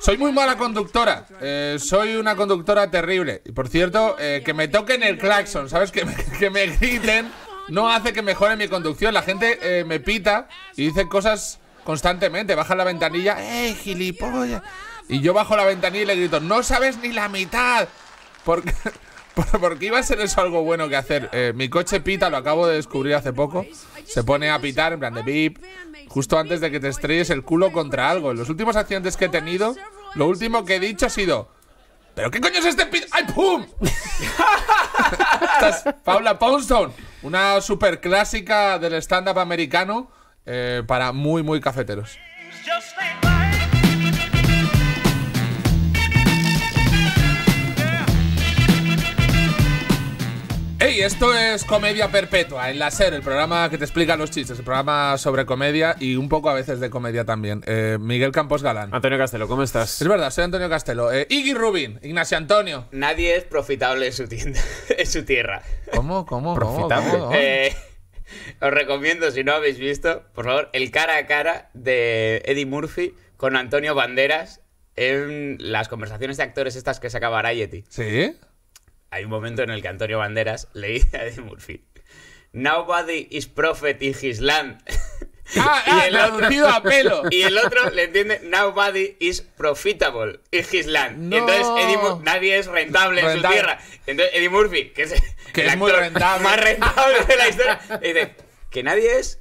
Soy muy mala conductora. Eh, soy una conductora terrible. Y por cierto, eh, que me toquen el claxon, ¿sabes? Que me, que me griten no hace que mejore mi conducción. La gente eh, me pita y dice cosas constantemente. Baja la ventanilla, ¡eh, gilipollas! Y yo bajo la ventanilla y le grito, ¡no sabes ni la mitad! Porque. Porque iba a ser eso algo bueno que hacer. Eh, mi coche pita, lo acabo de descubrir hace poco. Se pone a pitar en plan de pip, justo antes de que te estrelles el culo contra algo. En los últimos accidentes que he tenido, lo último que he dicho ha sido. ¿Pero qué coño es este pit? ¡Ay, pum! Paula Poundstone, una super clásica del stand-up americano eh, para muy, muy cafeteros. ¡Ey! esto es Comedia Perpetua, en la SER, el programa que te explica los chistes, el programa sobre comedia y un poco a veces de comedia también. Eh, Miguel Campos Galán. Antonio Castelo, ¿cómo estás? Es verdad, soy Antonio Castelo. Eh, Iggy Rubin, Ignacio Antonio. Nadie es profitable en su, tienda, en su tierra. ¿Cómo? ¿Cómo? ¿Profitable? ¿Cómo? Eh, os recomiendo, si no habéis visto, por favor, el cara a cara de Eddie Murphy con Antonio Banderas en las conversaciones de actores estas que sacaba Variety. ¿Sí? hay un momento en el que Antonio Banderas le dice a Eddie Murphy: Nobody is profit in his land. Ah, y ah, el otro, a pelo. Y el otro le entiende, nobody is profitable in his land. Y entonces Eddie, Murphy nadie es rentable, en su tierra. Entonces Eddie Murphy, que es el actor más rentable de la historia, le dice que nadie es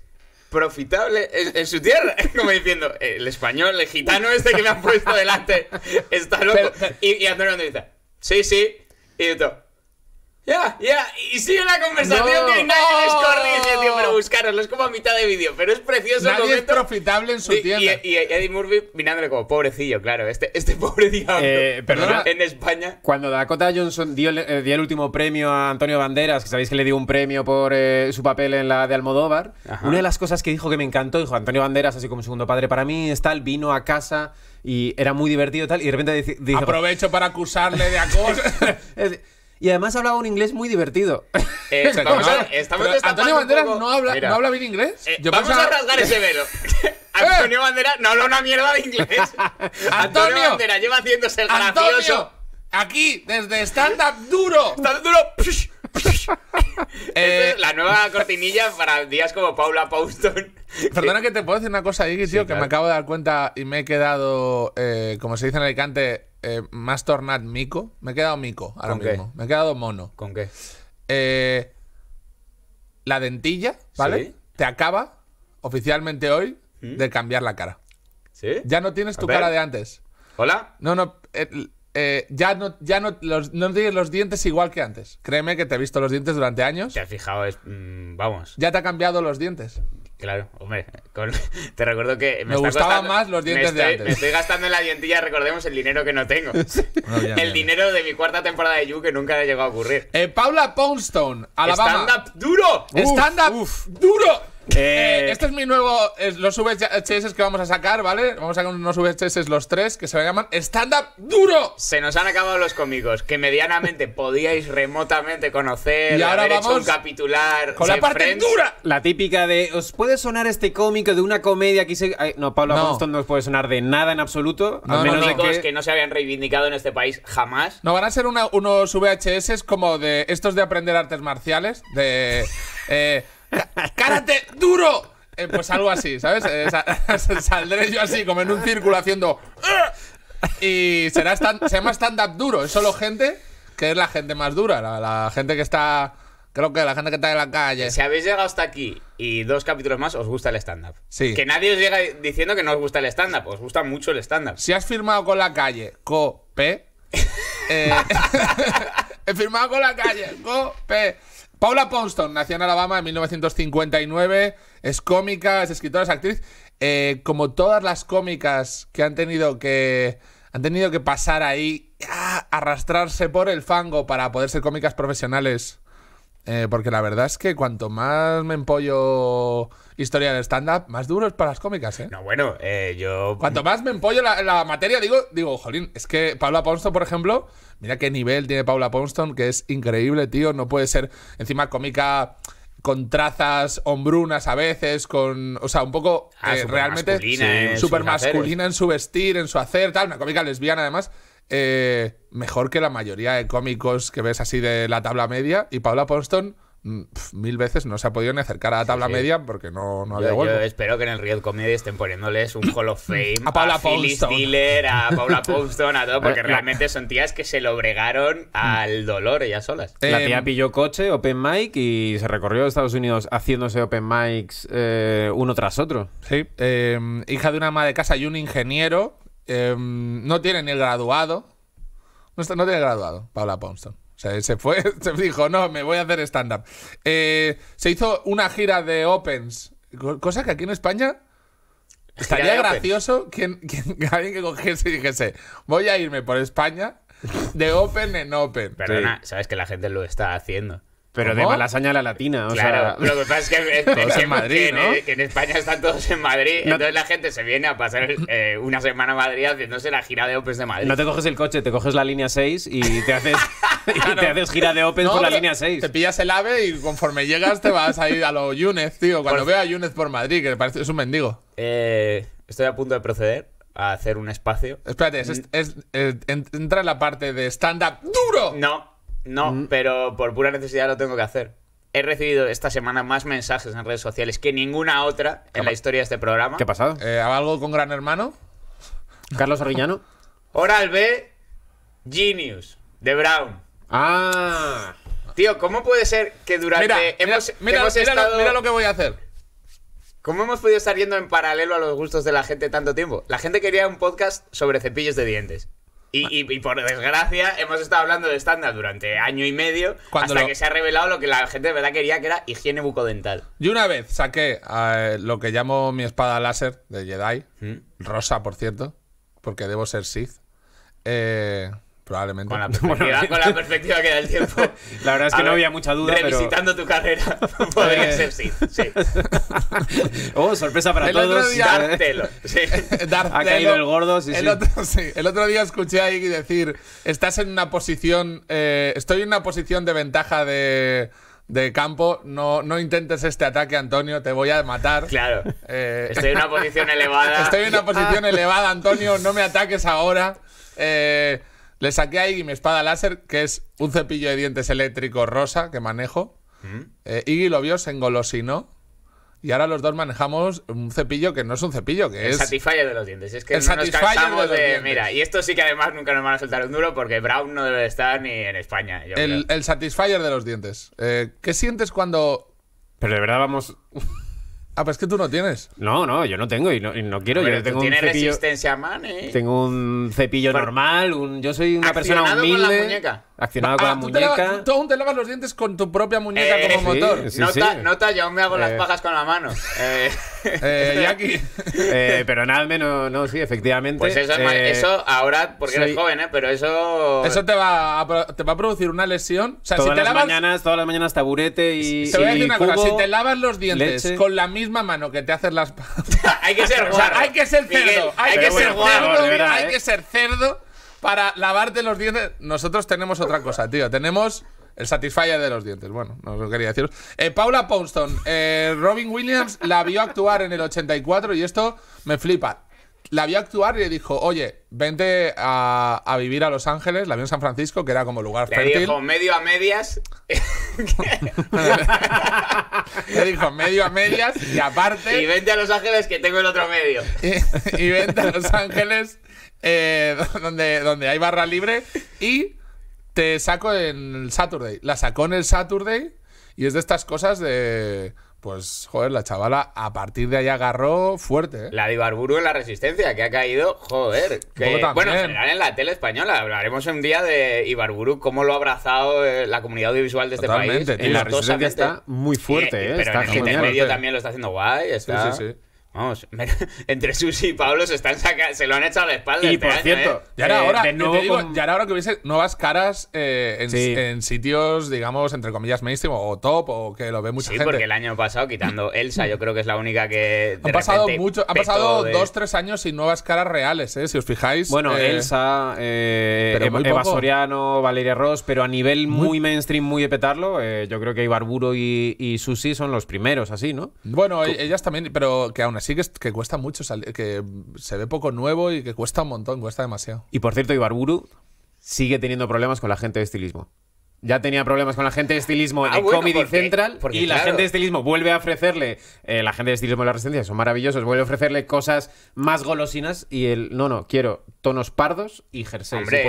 profitable en, su tierra. Como diciendo, el español, el gitano este que me han puesto delante, está loco. y, Antonio Antonio dice, sí, sí, Então, Ya, ya, y sigue la conversación no, nadie no. les corrige, tío, pero buscaroslo, es como a mitad de vídeo, pero es precioso. Nadie es profitable en su tienda. Y, Eddie Murphy mirándole como pobrecillo, claro, este, este pobre diablo. Eh, perdona, en España. Cuando Dakota Johnson eh, dio, el último premio a Antonio Banderas, que sabéis que le dio un premio por eh, su papel en la de Almodóvar, una de las cosas que dijo que me encantó, dijo Antonio Banderas, así como segundo padre para mí, es tal, vino a casa y era muy divertido y tal, y de repente dijo... Aprovecho para acusarle de acoso. Y además hablaba un inglés muy divertido. Eh, Antonio Banderas no, habla, no, habla, bien inglés. Eh, vamos a rasgar ese velo. Antonio Banderas no habla una mierda de inglés. Antonio, Antonio lleva haciéndose el Antonio, gracioso. Aquí, desde Stand Up Duro. Stand Up Duro. eh, la nueva cortinilla para días como Paula Pauston. Perdona que te puedo decir una cosa, Iggy, tío, que me acabo de dar cuenta y me he quedado, eh, como se dice en Alicante, eh, más tornad mico. Me he quedado mico ahora mismo. Me he quedado mono. ¿Con qué? Eh, la dentilla, ¿vale? Te acaba oficialmente hoy ¿Mm? de cambiar la cara. ¿Sí? Ya no tienes tu cara de antes. ¿Hola? No, no. Eh, eh, ya no, ya no, los, tienes los dientes igual que antes. Créeme que te he visto los dientes durante años. Te has fijado, es, mm, vamos. Ya te ha cambiado los dientes. Claro, hombre, te recuerdo que me, gustaban más los dientes de antes. Me estoy gastando en la dientilla, recordemos el dinero que no tengo. el dinero de mi cuarta temporada de You que nunca le llegó a ocurrir. Eh, Paula Poundstone, Alabama. Stand up duro. Stand up duro. Eh, eh, este es mi nuevo. los VHS que vamos a sacar, ¿vale? Vamos a sacar unos VHS los tres que se a llaman Stand Up Duro. Se nos han acabado los cómicos que medianamente podíais remotamente conocer. Y ahora vamos hecho capitular. Con la parte dura. La típica de. ¿Os puede sonar este cómico de una comedia que se... no, Pablo no. no os puede sonar de nada en absoluto. menos que... no se habían reivindicado en este país jamás. No, van a ser unos VHS como de estos de aprender artes marciales. De. Eh, ¡Cárate duro! Eh, pues algo así, ¿sabes? Eh, saldré yo así, como en un círculo haciendo. Y será stand se llama stand-up duro. Es solo gente que es la gente más dura, la, gente que está. Creo que la gente que está en la calle. Si habéis llegado hasta aquí y dos capítulos más, os gusta el stand-up. Sí. Que nadie os llega diciendo que no os gusta el stand-up, os gusta mucho el stand-up. Si has firmado con la calle cop eh, he firmado con la calle P Paula Poundstone nació en Alabama en 1959, es cómica, es escritora, es actriz. Eh, como todas las cómicas que han tenido que, han tenido que pasar ahí, a ah, arrastrarse por el fango para poder ser cómicas profesionales, eh, porque la verdad es que cuanto más me empollo historia de stand-up, más duro es para las cómicas, ¿eh? No, bueno, eh, yo... Cuanto más me empollo la, materia, digo, digo, jolín, es que Paula Ponston, por ejemplo, mira qué nivel tiene Paula Ponston, que es increíble, tío, no puede ser encima cómica con trazas hombrunas a veces, con. O sea, un poco ah, eh, realmente súper masculina, masculina en su vestir, en su hacer, tal. Una cómica lesbiana, además, eh, mejor que la mayoría de cómicos que ves así de la tabla media. Y Paula Poston mm, mil veces no se ha podido ni acercar a la tabla media porque no, no había yo, espero que en el Riot Comedy estén poniéndoles un Hall of Fame a Paula a a Paula Poston, a todo, porque realmente son tías que se lo bregaron mm. al dolor ellas solas. La em, tía pilló coche, open mic y se recorrió Estados Unidos haciéndose open mics eh, uno tras otro. Sí, em, hija de una ama de casa y un ingeniero Em, no tiene ni el graduado. No, tiene graduado, Paula Poundstone. O sea, se fue, se dijo, no, me voy a hacer stand-up. Eh, se hizo una gira de Opens, cosa que aquí en España estaría gracioso Que alguien que cogiese y dijese, voy a irme por España de Open en Open. pero sabes que la gente lo está haciendo. Pero de malasaña a la latina, o sea. Lo que pasa es que, en, Madrid, que, España están todos en Madrid, entonces la gente se viene a pasar eh, una semana a Madrid haciéndose la gira de Opens de Madrid. No te coges el coche, te coges la línea 6 y te haces, gira de Opens por la línea 6. Te pillas el AVE y conforme llegas te vas a ir a los Yunez, tío. Cuando veo a Yunez por Madrid, que parece, es un mendigo. Eh, estoy a punto de proceder a hacer un espacio. Espérate, mm. eh, entra en la parte de stand-up duro. No. No, mm. pero por pura necesidad lo tengo que hacer. He recibido esta semana más mensajes en redes sociales que ninguna otra en la historia de este programa. ¿Qué ha pasado? Eh, ¿Algo con Gran Hermano? ¿Carlos Arguiñano? Oral B, Genius, de Brown. Ah. Tío, ¿cómo puede ser que durante. Mira, hemos, mira, lo que voy a hacer. ¿Cómo hemos podido estar yendo en paralelo a los gustos de la gente tanto tiempo? La gente quería un podcast sobre cepillos de dientes. Y, por desgracia, hemos estado hablando de estándar durante año y medio hasta que se ha revelado lo que la gente de verdad quería, que era higiene bucodental. Yo una vez saqué eh, lo que llamo mi espada láser de Jedi, ¿Mm? rosa, por cierto, porque debo ser Sith. Eh, Probablemente. Con la perspectiva, que da el tiempo. La verdad es que no había mucha duda. Revisitando tu carrera, podría eh. ser sí. sí. oh, sorpresa para el todos. Dártelo. Sí. Ha caído el gordo, sí, el sí. Otro, El otro día escuché a Iggy decir: Estás en una posición. Eh, estoy en una posición de ventaja de de campo, no, no intentes este ataque, Antonio, te voy a matar. Claro. Eh, estoy en una posición elevada. Estoy en una posición elevada, Antonio, no me ataques ahora. Eh, le saqué a Iggy mi espada láser, que es un cepillo de dientes eléctrico rosa que manejo. Mm. Eh, Iggy lo vio, se engolosinó. Y ahora los dos manejamos un cepillo que no es un cepillo, que el es. Satisfyer de los dientes. Es que no nos cansamos de. mira, y esto sí que además nunca nos van a soltar un duro porque Brown no debe estar ni en España. el, de los dientes. Eh, ¿Qué sientes cuando. Pero de verdad vamos. Ah, pero es que tú no tienes. No, no, yo no tengo y no, quiero. Pero yo tengo un resistencia man, ¿eh? Tengo un cepillo normal, un, yo soy una persona humilde. Con la muñeca accionado ah, con la tú muñeca. Te tú aún te lavas los dientes con tu propia muñeca eh, como motor. Sí, nota, sí. nota, yo aún me hago las eh. pajas con la mano. Eh, Jackie. Eh, pero nada, menos, no, sí, efectivamente. Pues eso, eso ahora, porque eres joven, ¿eh? Pero eso. Eso te va a, te va a producir una lesión. O sea, todas si te las lavas, mañanas, todas las mañanas taburete y. Te voy a decir una cosa: si te lavas los dientes con la misma mano que te haces las pajas. hay que ser o Hay que ser cerdo. hay, que verdad, hay que ser cerdo para lavarte los dientes. Nosotros tenemos otra cosa, tío. Tenemos el satisfier de los dientes. Bueno, no lo quería deciros. Eh, Paula Poundstone, eh, Robin Williams la vio actuar en el 84 y esto me flipa. La vio actuar y le dijo, oye, vente a, vivir a Los Ángeles, la vio en San Francisco, que era como lugar fértil. Le dijo medio a medias. le dijo medio a medias y aparte... Y vente a Los Ángeles que tengo el otro medio. y vente a Los Ángeles eh, donde, donde hay barra libre y te saco en el Saturday. La sacó en el Saturday y es de estas cosas de... Pues, joder, la chavala a partir de ahí agarró fuerte. ¿eh? La de Ibarburu en la Resistencia, que ha caído, joder. Que, bueno, en general en la tele española. Hablaremos un día de Ibarburu, cómo lo ha abrazado eh, la comunidad audiovisual de este país. en la Resistencia está muy fuerte, ¿eh? Pero en el este medio también lo está haciendo guay. Está... Sí, sí, sí. entre Susi y Pablo se, están se lo han echado a la espalda. Y este por cierto, ¿eh? ya, ya era que hubiese nuevas caras eh, en, sitios, digamos, entre comillas, mainstream o top o que lo ve mucha gente. Sí, porque el año pasado, quitando Elsa, yo creo que es la única que. han pasado mucho, pasado dos, tres años sin nuevas caras reales, ¿eh? si os fijáis. Bueno, Elsa, Eva, Soriano, Valeria Ross, pero a nivel muy, mainstream, muy de petarlo, yo creo que Ibarburo y, y Susi son los primeros, así, ¿no? Bueno, ellas también, pero que aún así sí que, cuesta mucho, que se ve poco nuevo y que cuesta un montón, cuesta demasiado. Y por cierto, Ibarburu sigue teniendo problemas con la gente de estilismo. Ya tenía problemas con la gente de estilismo ah, en Comedy Central y la gente de estilismo vuelve a ofrecerle, eh, la gente de estilismo de la residencia son maravillosos, vuelve a ofrecerle cosas más golosinas y el, no, no, quiero tonos pardos y jerseys. Hombre,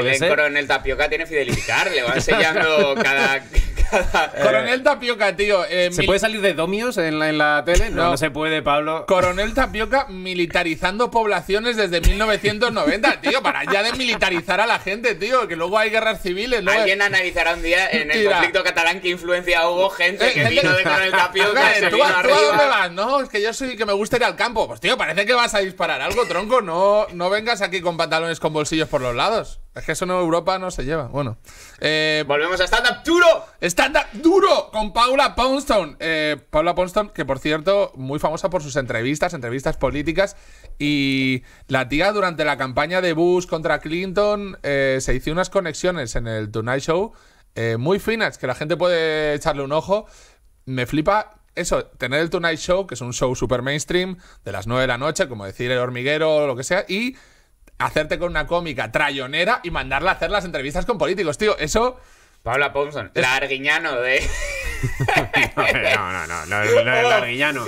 en el Tapioca tiene fidelidad, le va enseñando cada, Coronel Tapioca, tío. Eh, ¿Se puede salir de domios en la, en la tele? No, se puede, Pablo. Coronel Tapioca militarizando poblaciones desde 1990, tío. Para ya de militarizar a la gente, tío. Que luego hay guerras civiles. ¿no? Alguien analizará un día en el conflicto catalán que influencia hubo gente eh, que eh, vino de Coronel Tapioca. ¿tú, vas? No, es que yo soy que me gusta ir al campo. Pues, tío, parece que vas a disparar algo, tronco. No, no vengas aquí con pantalones con bolsillos por los lados. Es que eso no Europa no se lleva. Bueno. Eh, Volvemos a Stand Up Duro. Stand Up Duro con Paula Poundstone. Eh, Paula Poundstone, que por cierto, muy famosa por sus entrevistas, entrevistas políticas. Y la tía durante la campaña de Bush contra Clinton eh, se hizo unas conexiones en el Tonight Show muy finas, que la gente puede echarle un ojo. Me flipa eso, tener el Tonight Show, que es un show super mainstream, de las 9 de la noche, como decir el hormiguero o lo que sea, y hacerte con una cómica trayonera y mandarla a hacer las entrevistas con políticos, tío. Eso Paula Ponson, la Arguiñano de. no, no, no, oh, oh, no, no, no, Arguiñano.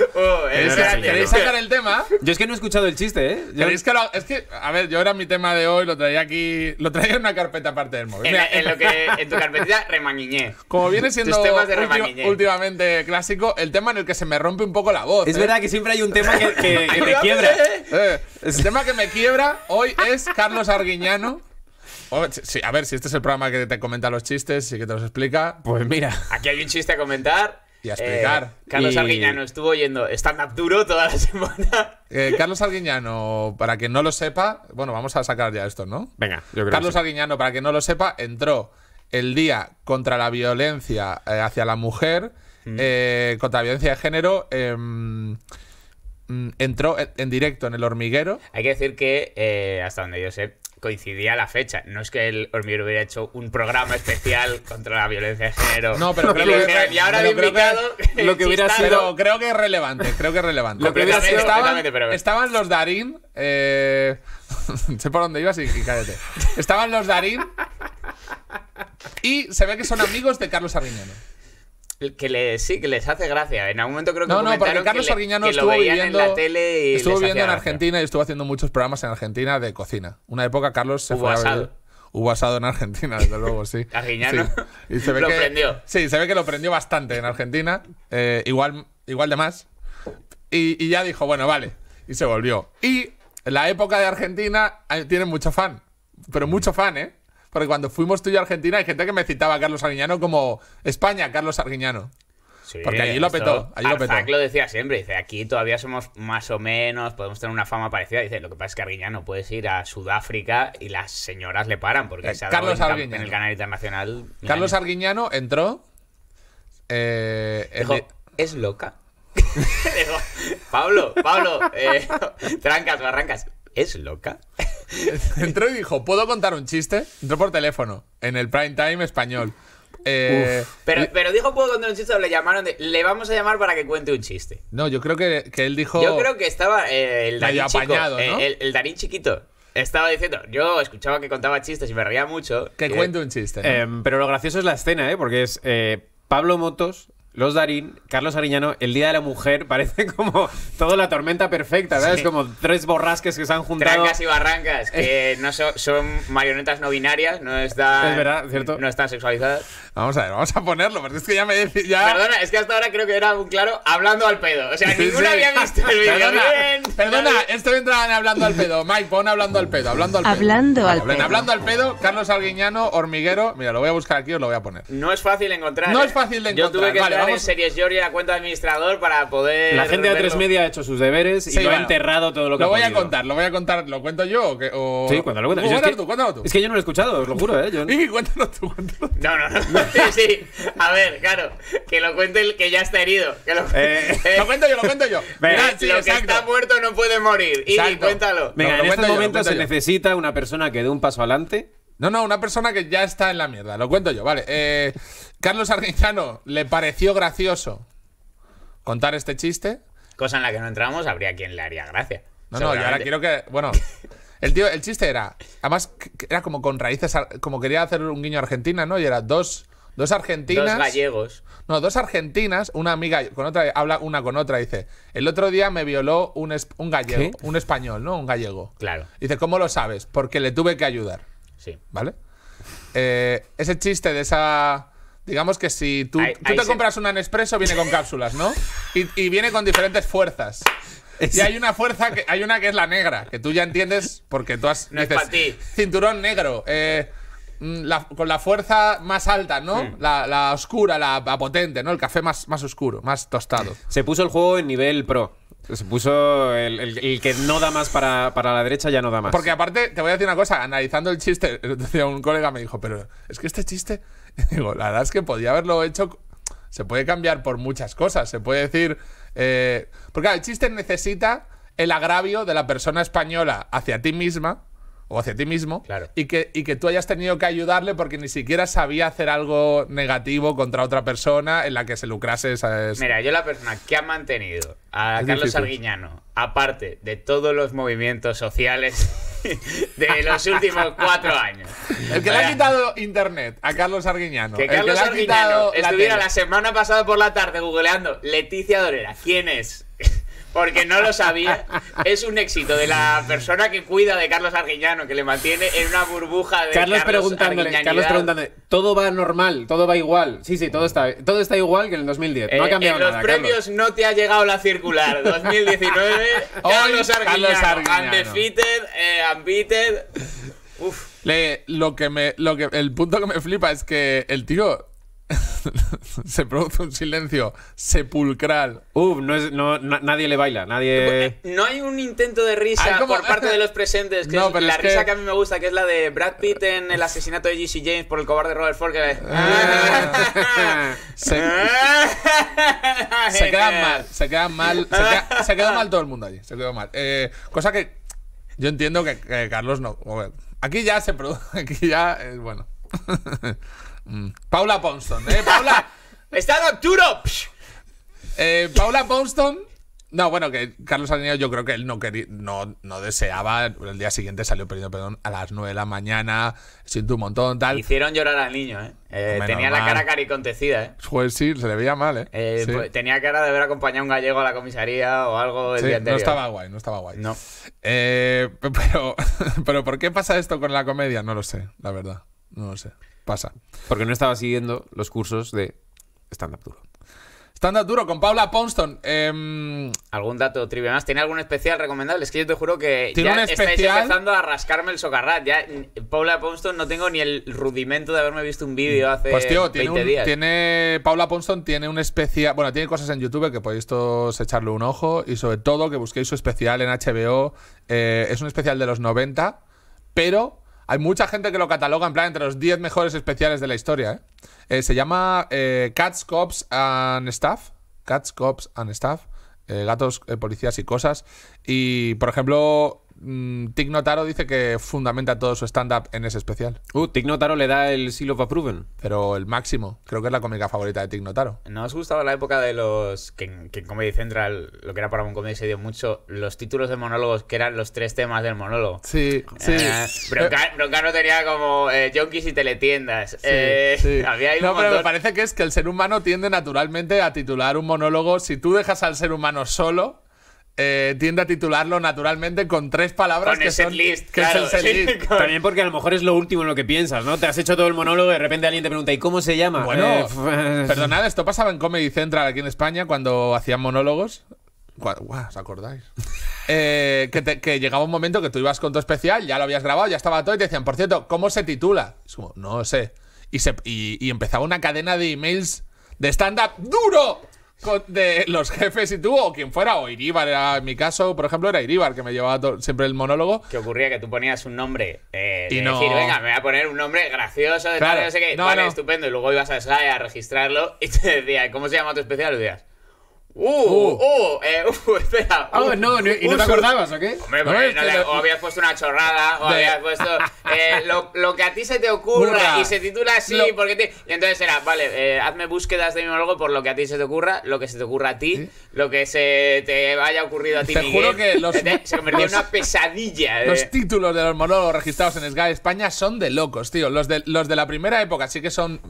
¿Queréis sacar el tema? Yo es que no he escuchado el chiste, ¿eh? Yo... Que es que, a ver, yo era mi tema de hoy, lo traía aquí, lo traía en una carpeta aparte del móvil. En, en, lo que, en tu carpetita remañiñé. Como viene siendo últimamente clásico, el tema en el que se me rompe un poco la voz. Es ¿eh? verdad que siempre hay un tema que, que, quiebra. ¿eh? Eh, el tema que me quiebra hoy es Carlos Arguiñano a ver, si este es el programa que te comenta los chistes y que te los explica, pues mira. Aquí hay un chiste a comentar. Y a explicar. Eh, Carlos y... estuvo yendo stand-up duro toda la semana. Eh, Carlos Arguiñano, para que no lo sepa, bueno, vamos a sacar ya esto, ¿no? Venga, yo creo Carlos que Arguiñano, para que no lo sepa, entró el día contra la violencia eh, hacia la mujer, mm. contra la violencia de género em, mm, entró en directo en el hormiguero. Hay que decir que, hasta donde yo sé, coincidía la fecha. No es que el hormiguero hubiera hecho un programa especial contra la violencia de género. No, pero creo que, ahora lo que hubiera sido, creo que es relevante, creo que es relevante. Lo que hubiera estaban, los Darín, eh, sé por dónde ibas y, cállate. Estaban los Darín y se ve que son amigos de Carlos Arriñano que le, sí, que les hace gracia. En algún momento creo que. No, no, porque Carlos Arguiñano viviendo. En la tele estuvo viviendo en Argentina y estuvo haciendo muchos programas en Argentina de cocina. Una época Carlos se fue asado. ver… Hubo asado en Argentina, desde luego, sí. Arguiñano. Y se ve lo que, prendió. Sí, se ve que lo prendió bastante en Argentina. Eh, igual, igual de más. Y, y ya dijo, bueno, vale. Y se volvió. Y la época de Argentina eh, tiene mucho fan. Pero mucho fan, ¿eh? porque cuando fuimos tú y a Argentina hay gente que me citaba a Carlos Arguiñano como España, Carlos Arguiñano. porque allí lo petó. Allí lo, lo decía siempre, dice, aquí todavía somos más o menos, podemos tener una fama parecida. Dice, lo que pasa es que Arguiñano puedes ir a Sudáfrica y las señoras le paran porque eh, se ha dado Carlos en, en, el canal internacional. Carlos Arguiñano entró... Eh, es loca. Pablo, Pablo, eh, trancas, barrancas. ¿Es loca? Entró y dijo, ¿puedo contar un chiste? Entró por teléfono, en el prime time español. Eh, pero, dijo puedo contar un chiste le llamaron le vamos a llamar para que cuente un chiste. No, yo creo que, él dijo. Yo creo que estaba eh, el Darín eh, el, Darín chiquito. Estaba diciendo, yo escuchaba que contaba chistes y me reía mucho. Que cuente un chiste. Em, pero lo gracioso es la escena, ¿eh? Porque es Pablo Motos los Darín, Carlos Ariñano, el Día de la Mujer parece como toda la tormenta perfecta, ¿sabes? Como tres borrasques que se han juntado. Trancas y barrancas, que eh. no son, marionetas no binarias, no están, No están sexualizadas. Vamos a ver, vamos a ponerlo, es que ya me Perdona, es que hasta ahora creo que era un claro hablando al pedo. O sea, ninguno había visto el vídeo Perdona, perdona esto en hablando al pedo. Mike, pon hablando al pedo. Hablando al pedo. Hablando al pedo. Hablando al pedo, Carlos Ariñano, hormiguero. Mira, lo voy a buscar aquí os lo voy a poner. No es fácil encontrar. No es ¿eh? fácil de encontrar vamos... en Series Jordi a la cuenta administrador para poder. La gente de tres Media ha hecho sus deberes y lo ha enterrado todo lo que Lo voy a contar, lo voy a contar. ¿Lo cuento yo o Sí, cuéntalo, cuéntalo. es que, tú, Es que yo no lo he escuchado, os lo juro, ¿eh? Yo... cuéntalo tú, cuéntalo tú. No, no, no. sí, sí. A ver, claro. Que lo cuente el que ya está herido. Eh. lo... cuento yo, lo cuento yo. Venga, lo que está muerto no puede morir. Y cuéntalo. en este momento se necesita una persona que dé un paso adelante no, no, una persona que ya está en la mierda. Lo cuento yo, vale. Eh, Carlos Argentano, ¿le pareció gracioso contar este chiste? Cosa en la que no entramos, habría quien le haría gracia. No, no, yo ahora quiero que. Bueno. El tío, el chiste era. Además, era como con raíces. Como quería hacer un guiño Argentina, ¿no? Y era dos. Dos argentinas. Dos gallegos. No, dos argentinas, una amiga con otra, habla una con otra, dice. El otro día me violó un, un gallego, un español, ¿no? Un gallego. Claro. Dice, ¿cómo lo sabes? Porque le tuve que ayudar. Sí. ¿Vale? Eh, ese chiste de esa. Digamos que si tú, te compras una Nespresso, viene con cápsulas, ¿no? Y, viene con diferentes fuerzas. Y hay una fuerza que hay una que es la negra, que tú ya entiendes porque tú has. No Cinturón negro. Eh, mm, con la fuerza más alta, ¿no? La, oscura, la, potente, ¿no? El café más, más oscuro, más tostado. Se puso el juego en nivel pro. Se puso el, que no da más para, la derecha, ya no da más. Porque aparte, te voy a decir una cosa, analizando el chiste, un colega me dijo, pero es que este chiste, digo, la verdad es que podía haberlo hecho, se puede cambiar por muchas cosas, se puede decir, eh, porque el chiste necesita el agravio de la persona española hacia ti misma o hacia ti mismo, claro. y, que, que tú hayas tenido que ayudarle porque ni siquiera sabía hacer algo negativo contra otra persona en la que se lucrase esa... Mira, yo la persona que ha mantenido a Carlos Arguiñano, aparte de todos los movimientos sociales de los últimos cuatro años. El que le ha quitado internet a Carlos Arguiñano. el que ha quitado estuviera la, la semana pasada por la tarde googleando Leticia Dorera. ¿Quién es? porque no lo sabía, es un éxito de la persona que cuida de Carlos Arguiñano, que le mantiene en una burbuja de Carlos, preguntándole, Carlos preguntándole, todo va normal, todo va igual. Sí, sí, todo está, todo está igual que en el 2010. no ha eh, cambiado nada. En los premios no te ha llegado la circular. 2019, Carlos Arguiñano, Carlos Arguiñano. undefeated, eh, Uf. Le, lo que me, lo que, el punto que me flipa es que el tío se produce un silencio sepulcral. no, es, nadie le baila, nadie. Eh, no hay un intento de risa por parte de los presentes, la risa que... a mí me gusta, que es la de Brad Pitt en el asesinato de GC James por el cobarde Robert Ford. se... se quedan mal, se quedó mal, se queda, mal todo el mundo allí, se quedó mal. Eh, cosa que yo entiendo que, Carlos no. Aquí ya se produce, aquí ya, es eh, bueno. Mm. Paula Ponston, ¿eh? Paula. ¡Está eh, Paula Ponston. No, bueno, que Carlos Arenio yo creo que él no, quería, no, deseaba. El día siguiente salió perdiendo perdón a las 9 de la mañana, sintió un montón, tal. Hicieron llorar al niño, ¿eh? eh tenía la cara caricontecida, ¿eh? Pues sí, se le veía mal, ¿eh? eh pues, tenía cara de haber acompañado a un gallego a la comisaría o algo el día anterior. No estaba guay, no estaba guay. No. pero, pero ¿por qué pasa esto con la comedia? No lo sé, la verdad. No lo sé pasa. Porque no estaba siguiendo los cursos de stand-up duro. Stand-up duro con Paula Ponston. Em, ¿Algún dato trivia más? ¿Tiene algún especial recomendable? Es que yo te juro que ¿Tiene empezando a rascarme el socarrat. Ya, Paula Ponston no tengo ni el rudimento de haberme visto un vídeo hace 20 pues, tiene un, días. Tiene, Paula Ponston tiene un especial... Bueno, tiene cosas en YouTube que podéis todos echarle un ojo. Y sobre todo que busquéis su especial en HBO. Eh, es un especial de los 90, pero hay mucha gente que lo cataloga en plan entre los 10 mejores especiales de la historia. ¿eh? eh se llama eh, Cats, Cops and Staff. Cats, Cops and Staff. Eh, gatos, policías y cosas. Y, por ejemplo, Mm, Tic Notaro dice que fundamenta todo su stand-up en ese especial. Uh, Tig Notaro le da el Seal of approval Pero el máximo. Creo que es la cómica favorita de Tig Notaro. ¿No os gustaba la época de los. que en, Comedy Central, lo que era para un comedy, se dio mucho los títulos de monólogos que eran los tres temas del monólogo? Sí, sí. Broncano eh, eh. tenía como eh, junkies y teletiendas. Sí, eh, no, pero me parece que es que el ser humano tiende naturalmente a titular un monólogo. Si tú dejas al ser humano solo eh, tiende a titularlo naturalmente con tres palabras que, son, list, el También porque a lo mejor es lo último en lo que piensas, ¿no? Te has hecho todo el monólogo y de repente alguien te pregunta, ¿y cómo se llama? Bueno, eh, pues- perdonad, esto pasaba en Comedy Central aquí en España cuando hacían monólogos. Guau, ¿Os acordáis? Eh, que, llegaba un momento que tú ibas con tu especial, ya lo habías grabado, ya estaba todo y te decían, por cierto, ¿cómo se titula? Es como, no sé. Y, y empezaba una cadena de emails de stand-up duro de los jefes y tú, o quien fuera, o Iríbar, era, en mi caso, por ejemplo, era Iríbar, que me llevaba siempre el monólogo. Que ocurría que tú ponías un nombre, eh, y de decir, venga, me voy a poner un nombre gracioso, de tal, no sé qué, vale, estupendo, y luego ibas a, a registrarlo y te decía, ¿cómo se llama tu especial? Uh, uh, uh, eh, uh espera. Ah, uh. no, no, ¿y no te acordabas o qué? Hombre, o habías puesto una chorrada, o habías puesto eh, lo, que a ti se te ocurra y se titula así, porque Y entonces era, vale, eh, hazme búsquedas de mi monólogo por lo que a ti se te ocurra, lo que se te ocurra a ti, lo que se te haya ocurrido a ti, Te juro que se convirtió en una pesadilla. Los títulos de los monólogos registrados en Sky España son de locos, tío. Los de, los de la primera época sí que son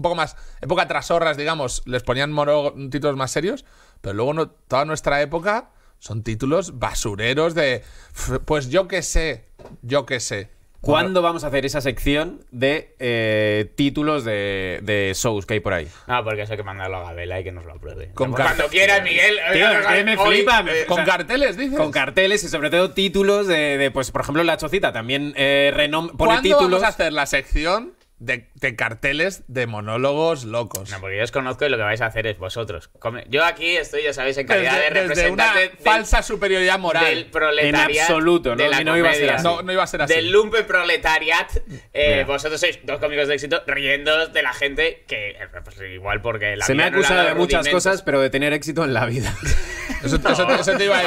un poco más, época tras horras, digamos, les ponían títulos más serios, pero luego no, toda nuestra época son títulos basureros de, pues yo qué sé, yo qué sé. ¿Cuándo vamos a hacer esa sección de eh, títulos de, shows que hay por ahí? Ah, porque eso hay que mandarlo a Gabela y que nos lo apruebe. cuando quiera, Miguel. Tío, eh, con carteles, dices. Con carteles y sobre todo títulos de, pues, por ejemplo, La Chocita también eh, pone títulos. vamos a hacer la sección de, carteles de monólogos locos. No, porque yo os conozco y lo que vais a hacer es vosotros. Yo aquí estoy, ya sabéis, en calidad de representante. una falsa superioridad moral. Del proletariat. En absoluto, ¿no? De la no, iba a ser así. No, iba a ser así. Del lumpe proletariat. Eh, vosotros sois dos cómicos de éxito riendo de la gente que, eh, pues, igual porque la Se me ha acusado de muchas cosas, pero de tener éxito en la vida. eso, te iba a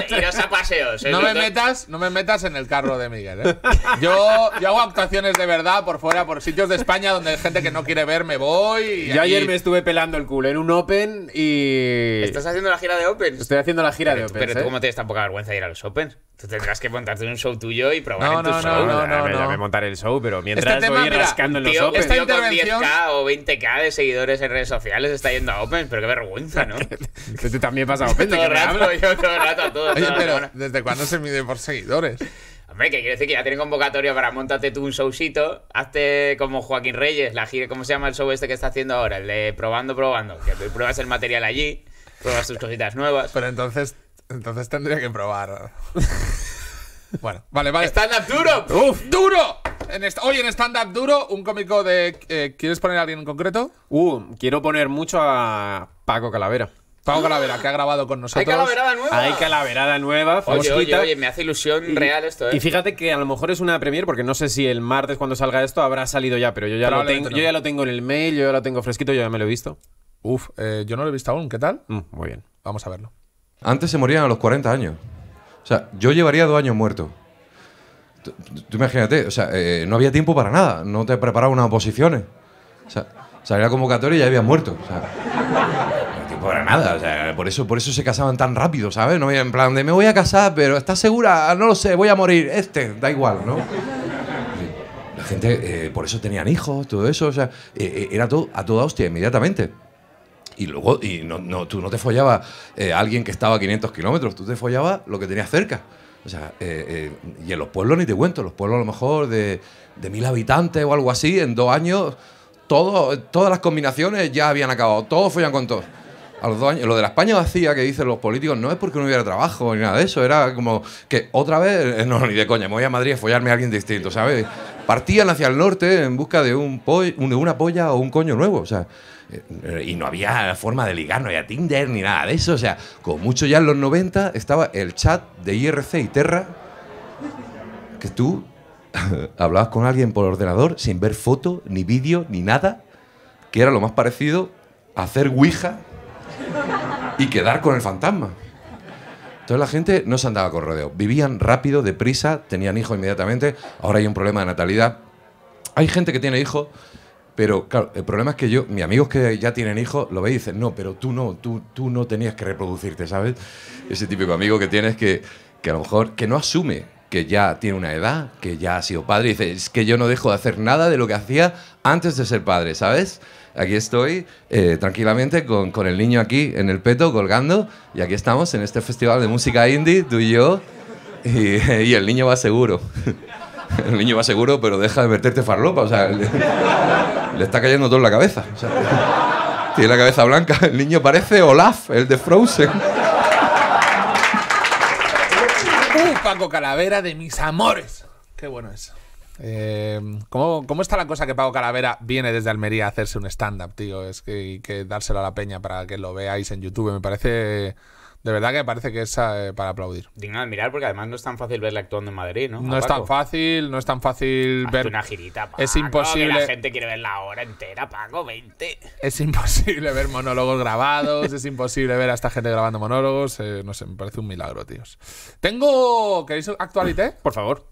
decir. paseos. ¿eh? No me, metas, no me metas en el carro de Miguel. Yo, yo hago actuaciones de verdad por fuera por sitios de España donde hay gente que no quiere ver, me voy. Y ayer me estuve pelando el culo en un Open y. ¿Estás haciendo la gira de Open? Estoy haciendo la gira de Open. Pero tú, ¿eh? ¿cómo tienes tan poca vergüenza de ir a los Open? Tú tendrás que montarte un show tuyo y probar no, en tu no, show. No, no, no, no. me montaré el show, pero mientras este voy rascando en los tío, Open. Esta intervención... con 10k o 20k de seguidores en redes sociales está yendo a Open, pero qué vergüenza, ¿no? tú este también vas a Open. no, rato, yo todo el rato, todo, Oye, todo pero, ¿desde cuándo se mide por seguidores? Hombre, que quiere decir que ya tienen convocatoria para montarte tú un showcito. Hazte como Joaquín Reyes, la gira, ¿cómo se llama el show este que está haciendo ahora? El de probando, probando. Que pruebas el material allí, pruebas tus cositas nuevas. Pero entonces, entonces tendría que probar. bueno, vale, vale. ¡Stand-up duro! ¡Uf! ¡Duro! Oye, en stand-up duro, un cómico de. Eh, ¿Quieres poner a alguien en concreto? Uh, quiero poner mucho a Paco Calavera. Pau Calavera, que ha grabado con nosotros. Hay calaverada nueva. Hay calaverada nueva. Oye, oye, me hace ilusión real esto, ¿eh? Y fíjate que a lo mejor es una premier porque no sé si el martes cuando salga esto habrá salido ya, pero yo ya, lo tengo, yo ya lo tengo en el mail, yo ya lo tengo fresquito, yo ya me lo he visto. Uf, eh, yo no lo he visto aún, ¿qué tal? Mm, muy bien. Vamos a verlo. Antes se morían a los 40 años. O sea, yo llevaría dos años muerto. Tú, imagínate, o sea, eh, no había tiempo para nada, no te preparaba unas oposiciones. O sea, salía la convocatoria y ya habías muerto. O sea. Por nada, o sea, por eso, por eso se casaban tan rápido, ¿sabes? No, en plan de me voy a casar, pero ¿estás segura? Ah, no lo sé, voy a morir. Este, da igual, ¿no? La gente, eh, por eso tenían hijos, todo eso, o sea, eh, eh, era todo a toda hostia inmediatamente. Y luego, y no, no, tú no te follabas a alguien que estaba a 500 kilómetros, tú te follabas lo que tenías cerca. O sea, y en los pueblos ni te cuento, los pueblos a lo mejor de, mil habitantes o algo así, en dos años, todo, todas las combinaciones ya habían acabado, todos follan con todos los Lo de la España vacía que dicen los políticos no es porque no hubiera trabajo ni nada de eso, era como que otra vez, no, ni de coña, me voy a Madrid a follarme a alguien distinto, ¿sabes? Partían hacia el norte en busca de, un una polla o un coño nuevo, o sea. Eh, y no había forma de ligar, no había Tinder ni nada de eso. O sea, como mucho ya en los 90 estaba el chat de IRC y Terra, que tú hablabas con alguien por ordenador sin ver foto, ni vídeo, ni nada, que era lo más parecido a hacer Ouija y quedar con el fantasma. Entonces la gente no se andaba con rodeo. Vivían rápido, deprisa, tenían hijos inmediatamente. Ahora hay un problema de natalidad. Hay gente que tiene hijos, pero claro, el problema es que yo, mis amigos que ya tienen hijos, lo veis y dicen, no, pero tú no, tú, tú no tenías que reproducirte, ¿sabes? Ese típico amigo que tienes que, que a lo mejor, que no asume que ya tiene una edad, que ya ha sido padre, dice, es que yo no dejo de hacer nada de lo que hacía antes de ser padre, ¿sabes? aquí estoy eh, tranquilamente con, el niño aquí en el peto colgando y aquí estamos en este festival de música indie, tú y yo, y, el niño va seguro. El niño va seguro, pero deja de meterte farlopa, o sea, le, está cayendo todo en la cabeza. tiene la cabeza blanca, el niño parece Olaf, el de Frozen. Uh, Paco Calavera de mis amores. Qué bueno eso. Eh, ¿cómo, está la cosa que Pago Calavera viene desde Almería a hacerse un stand-up, tío? Es que, que dárselo a la peña para que lo veáis en YouTube. Me parece. De verdad que me parece que es eh, para aplaudir. Digno de admirar, porque además no es tan fácil verle actuando en Madrid, ¿no? No es tan fácil, no es tan fácil ver. una Es imposible. gente quiere ver hora entera, 20. Es imposible ver monólogos grabados, es imposible ver a esta gente grabando monólogos. Eh, no sé, me parece un milagro, tíos. Tengo. ¿Queréis actualité? Por favor.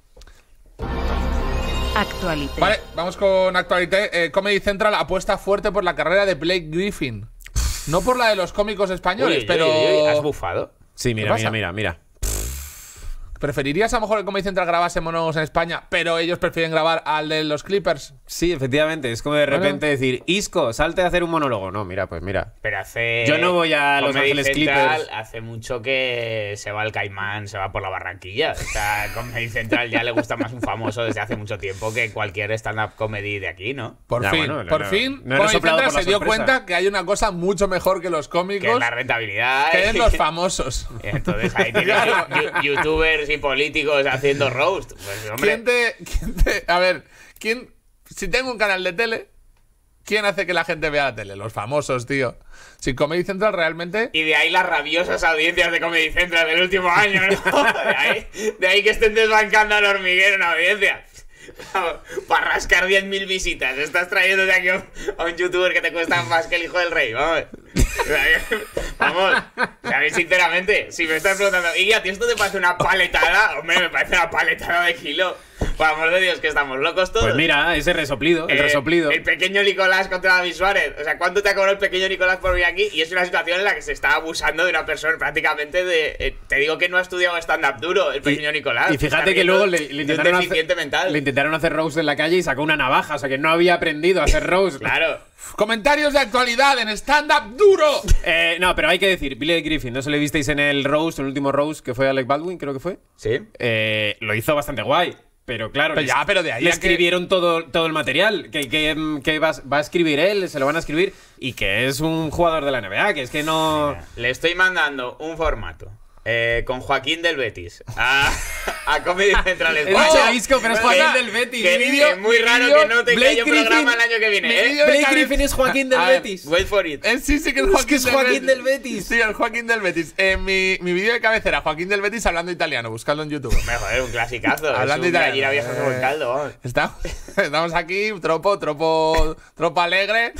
Actualité. Vale, vamos con actualité. Eh, Comedy Central apuesta fuerte por la carrera de Blake Griffin. No por la de los cómicos españoles, pero. ¿Has bufado? Sí, mira, mira, mira, mira. ¿Preferirías a lo mejor que el Comedy Central grabase monólogos en España, pero ellos prefieren grabar al de los Clippers? Sí, efectivamente. Es como de repente decir, Isco, salte a hacer un monólogo. No, mira, pues mira. Pero hace. Yo no voy a Los Ángeles Clippers. Hace mucho que se va al Caimán, se va por la Barranquilla. O Comedy Central ya le gusta más un famoso desde hace mucho tiempo que cualquier stand-up comedy de aquí, ¿no? Por fin, por fin, Comedy Central se dio cuenta que hay una cosa mucho mejor que los cómicos. Que es la rentabilidad. Que es ¿eh? los famosos. Entonces ahí tienes youtubers políticos haciendo roast. Pues, ¿Quién a ver, ¿quién, si tengo un canal de tele, ¿Quién hace que la gente vea la tele? Los famosos, tío. Si Comedy Central realmente. Y de ahí las rabiosas audiencias de Comedy Central del último año, De ahí, que estén desbancando al hormiguero en audiencias Para rascar 10.000 visitas. Estás trayéndote aquí a un youtuber que te cuesta más que el hijo del rey. Vamos. Vamos. A sinceramente, si me estás preguntando, y a ti esto te parece una paletada, hombre, me parece una paletada de kilo. Por amor de Dios, que estamos locos todos. Pues mira, ese resoplido, el eh, resoplido. El pequeño Nicolás contra David Suárez. O sea, ¿cuánto te ha el pequeño Nicolás por venir aquí? Y es una situación en la que se está abusando de una persona prácticamente de. Eh, te digo que no ha estudiado stand-up duro, el pequeño Nicolás. Y fíjate que luego le, intentaron hacer, mental. le intentaron hacer Rose en la calle y sacó una navaja. O sea, que no había aprendido a hacer Rose. claro. Comentarios de actualidad en stand-up duro. Eh, no, pero hay que decir, Billy Griffin, ¿no se le visteis en el Rose, el último Rose que fue Alec Baldwin, creo que fue? Sí. lo hizo bastante guay. Pero claro, pues ya, pero de ahí le escribieron todo, todo el material que, va, a escribir él, se lo van a escribir y que es un jugador de la NBA, que es que no... le estoy mandando un formato eh, con Joaquín del Betis. A, a Comedy ah, Central España. pero es Joaquín del Betis. Que, es muy raro que no te Blake yo un programa el año que viene. ¿eh? Blake Griffin es Joaquín del Betis. wait for it. Eh, sí, que es Joaquín, que es Joaquín del, Betis. Sí, el Joaquín del Betis. Eh, mi, mi vídeo de cabecera, Joaquín del Betis hablando italiano. Buscadlo en YouTube. Me joder, un clasicazo. hablando italiano. vieja con el caldo. Estamos, aquí, tropo, tropo, Tropo alegre.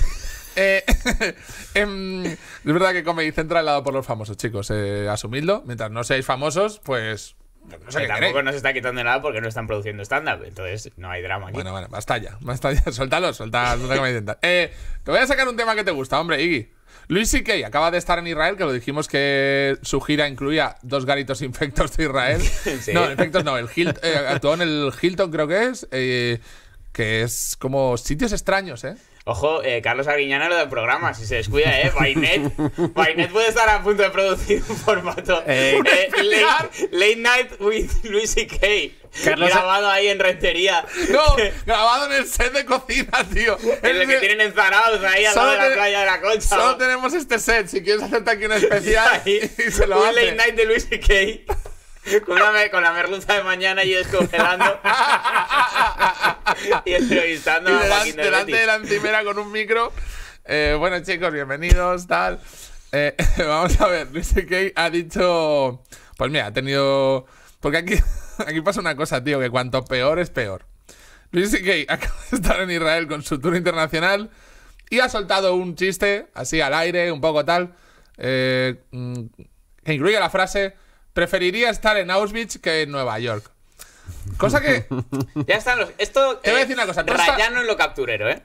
Eh, em, es verdad que Comedy Central lado por los famosos, chicos. Eh, asumidlo. Mientras no seáis famosos, pues. No sé tampoco nos está quitando nada porque no están produciendo stand-up. Entonces no hay drama aquí. Bueno, bueno, basta ya. Basta ya. Suéltalo, suelta, eh, te voy a sacar un tema que te gusta, hombre, Iggy. Luis C.K. acaba de estar en Israel, que lo dijimos que su gira incluía dos garitos infectos de Israel. No, infectos no, el Hilton, eh, actuó en el Hilton, creo que es, que es como sitios extraños, ¿eh? Ojo, eh, Carlos es lo del programa, si se descuida, ¿eh? Bainet, Bainet puede estar a punto de producir un formato. Eh, eh late, Night with Luis y Kay. Carlos grabado ahí en Rentería. No, grabado en el set de cocina, tío. En el, que tienen en Zarauz, ahí al lado de la playa de la Concha. Solo tenemos este set, si quieres hacerte aquí un especial. Ahí, y se lo un Late Night de Luis y Kay con, con la merluza de mañana y descongelando. y entrevistando y a la Delante de la encimera con un micro. Eh, bueno, chicos, bienvenidos, tal. Eh, vamos a ver, Luis Kay ha dicho. Pues mira, ha tenido. Porque aquí, aquí pasa una cosa, tío, que cuanto peor es peor. Luis Kay acaba de estar en Israel con su tour internacional y ha soltado un chiste, así al aire, un poco tal, eh, mm, que incluye la frase preferiría estar en Auschwitz que en Nueva York. Cosa que. ya están los. Esto. Te voy a eh, decir una cosa. Rayano está... en lo capturero, ¿eh?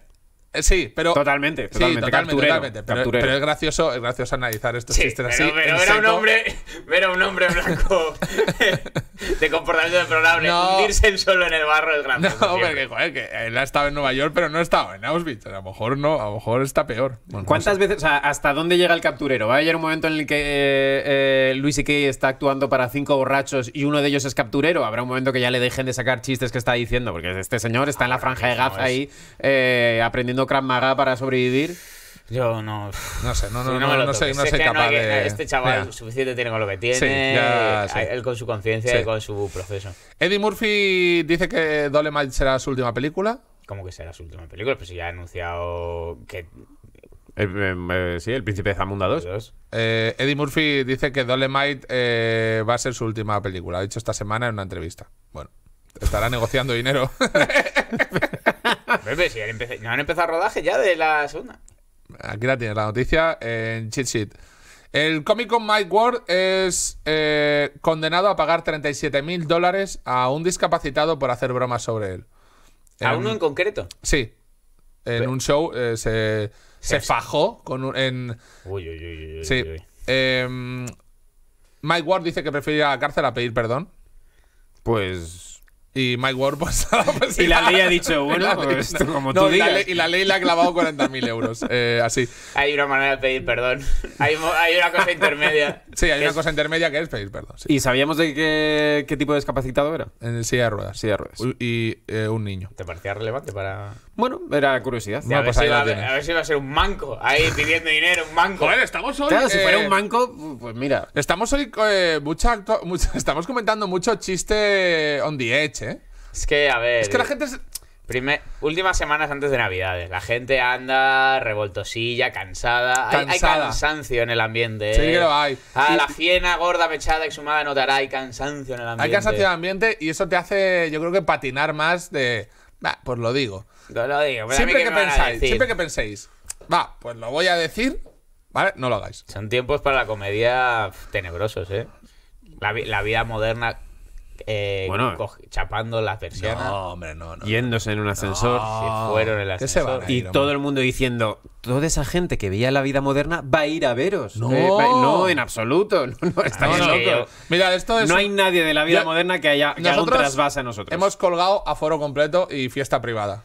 eh sí, pero. Totalmente, totalmente. totalmente, pero, es gracioso, es gracioso analizar esto sí, pero, Pero era un hombre, era un hombre blanco de comportamiento deplorable. Hundirse solo en el barro es grande. No, porque, joder, que él ha estado en Nueva York, pero no ha estado en Auschwitz. A lo mejor no, a lo mejor está peor. ¿Cuántas veces, o sea, hasta dónde llega el capturero? Va a haber un momento en el que eh, eh, Luis y está actuando para cinco borrachos y uno de ellos es capturero. Habrá un momento que ya le dejen de sacar chistes que está diciendo, porque este señor está en la franja de Gaza ahí eh, aprendiendo Krav Maga para sobrevivir. Yo no. No sé, no, no, no, no, soy, capaz de. Este chaval suficiente tiene con lo que tiene. Él con su conciencia y con su proceso. Eddie Murphy dice que Dolemite será su última película. ¿Cómo que será su última película? Pues ya ha anunciado que eh, eh, eh, sí, El Príncipe de Zamunda 2. Eddie Murphy dice que Dolemite va a ser su última película. Ha dicho esta semana en una entrevista. Bueno, estará negociando dinero. Pepe, si han ¿no han empezado rodaje ya de la segunda? Aquí la tienes, la noticia en Cheat Sheet. El cómico Mike Ward es eh, condenado a pagar 37 mil dólares a un discapacitado por hacer bromas sobre él. ¿A uno en concreto? Sí. En un show eh, se, fajó con un. uy, uy, uy, Sí. Em, Mike Ward dice que prefiere la cárcel a pedir perdón. Pues y Mike Ward pues, y la ley ha dicho, bueno, como Y la, ley, le ha clavado 40.000 euros. Eh, así. Hay una manera de pedir perdón. Hay, una cosa intermedia. Sí, hay una cosa intermedia que es pedir perdón. ¿Y sabíamos de qué, qué, tipo de discapacitado era? En silla de ruedas. Silla de ruedas. y eh, un niño. ¿Te parecía relevante para.? Bueno, era curiosidad. Pues a, ver si iba, a, ser un manco ahí pidiendo dinero, un manco. Joder, estamos hoy. Claro, si fuera eh, un manco, pues mira. Estamos hoy. estamos comentando mucho chiste on the edge es que, a ver. Es que la eh, gente. Es... últimas semanas antes de Navidades. La gente anda revoltosilla, cansada. Hay, cansancio en el ambiente. Sí, que eh. lo hay. la fiena gorda, mechada, exhumada, notará. Hay cansancio en el ambiente. Hay cansancio en el ambiente y eso te hace, yo creo que patinar más de. va pues lo digo. No lo digo. siempre, que pensáis, siempre que penséis, va, pues lo voy a decir, ¿vale? No lo hagáis. Son tiempos para la comedia tenebrosos, ¿eh? la vida moderna eh, chapando las persianas. yéndose en un ascensor. y todo el mundo diciendo, toda esa gente que veía la vida moderna va a ir a veros. No, eh, no en absoluto. No, No hay nadie de la vida moderna que haya un trasvase a nosotros. Hemos colgado a foro completo y fiesta privada.